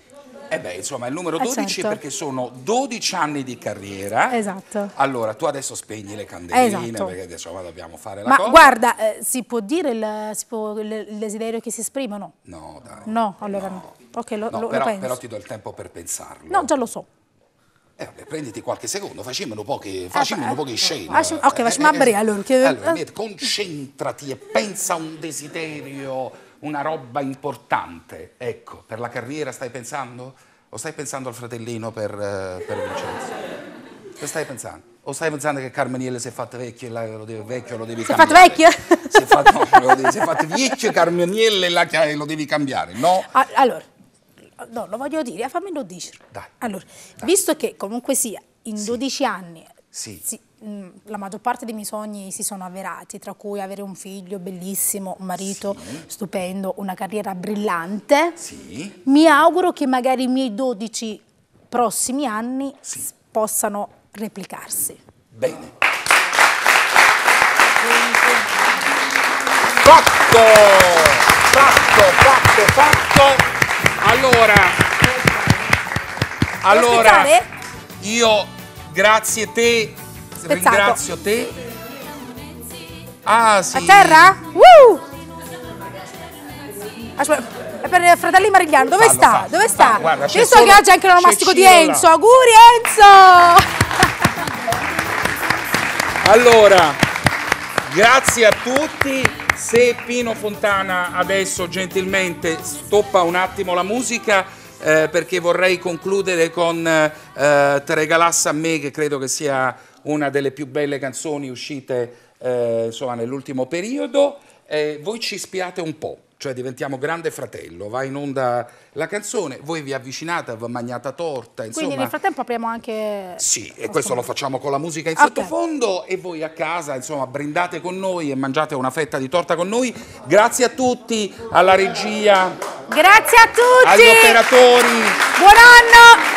Eh beh, insomma, il numero 12 eh certo. perché sono 12 anni di carriera. Esatto. Allora, tu adesso spegni le candeline esatto. perché insomma dobbiamo fare la Ma cosa. Ma guarda, eh, si può dire il, si può, il, desiderio che si esprime o no? No, dai. No, allora no. no. Ok, lo, no, lo, però, lo però ti do il tempo per pensarlo. No, già lo so. Eh, vabbè, prenditi qualche secondo, facciamolo poche, facciamolo eh, poche eh, scene. ok, facciamo eh, a breve allora. Eh, che... allora. Concentrati e pensa a un desiderio una roba importante, ecco, per la carriera stai pensando? O stai pensando al fratellino per, eh, per Vincenzo? Che stai pensando? O stai pensando che Carmeniele si è fatta vecchia e la, lo devi, vecchio lo devi si cambiare? Si è fatta vecchia? Si è fatta, no, lo devi, si è fatta vecchia Carmeniele la, lo devi cambiare, no? Allora, no, lo voglio dire, fammelo dire. Dai. Allora, Dai. visto che comunque sia, in sì. 12 anni... Sì. Si, Mm, la maggior parte dei miei sogni si sono avverati, tra cui avere un figlio bellissimo, un marito sì. stupendo, una carriera brillante. Sì. Mi auguro che magari i miei 12 prossimi anni sì. possano replicarsi. Bene. Fatto! Fatto, fatto, fatto! Allora, allora io grazie a te Spezzato. Ringrazio te. Ah, sì. A terra? Woo! Aspetta è per fratelli Marigliano. Dove fallo, sta? Fallo, Dove sta? Fallo, guarda, Io so solo, che oggi è anche l'onomastico di Enzo. Auguri Enzo! Allora, grazie a tutti. Se Pino Fontana adesso gentilmente stoppa un attimo la musica eh, perché vorrei concludere con eh, Te regalassa a me che credo che sia una delle più belle canzoni uscite eh, nell'ultimo periodo. Eh, voi ci spiate un po', cioè diventiamo grande fratello, va in onda la canzone, voi vi avvicinate, vi mangiate torta, insomma. Quindi nel frattempo apriamo anche... Sì, e questo lo facciamo con la musica in okay. sottofondo e voi a casa, insomma, brindate con noi e mangiate una fetta di torta con noi. Grazie a tutti, alla regia. Grazie a tutti. Agli operatori. Buon anno.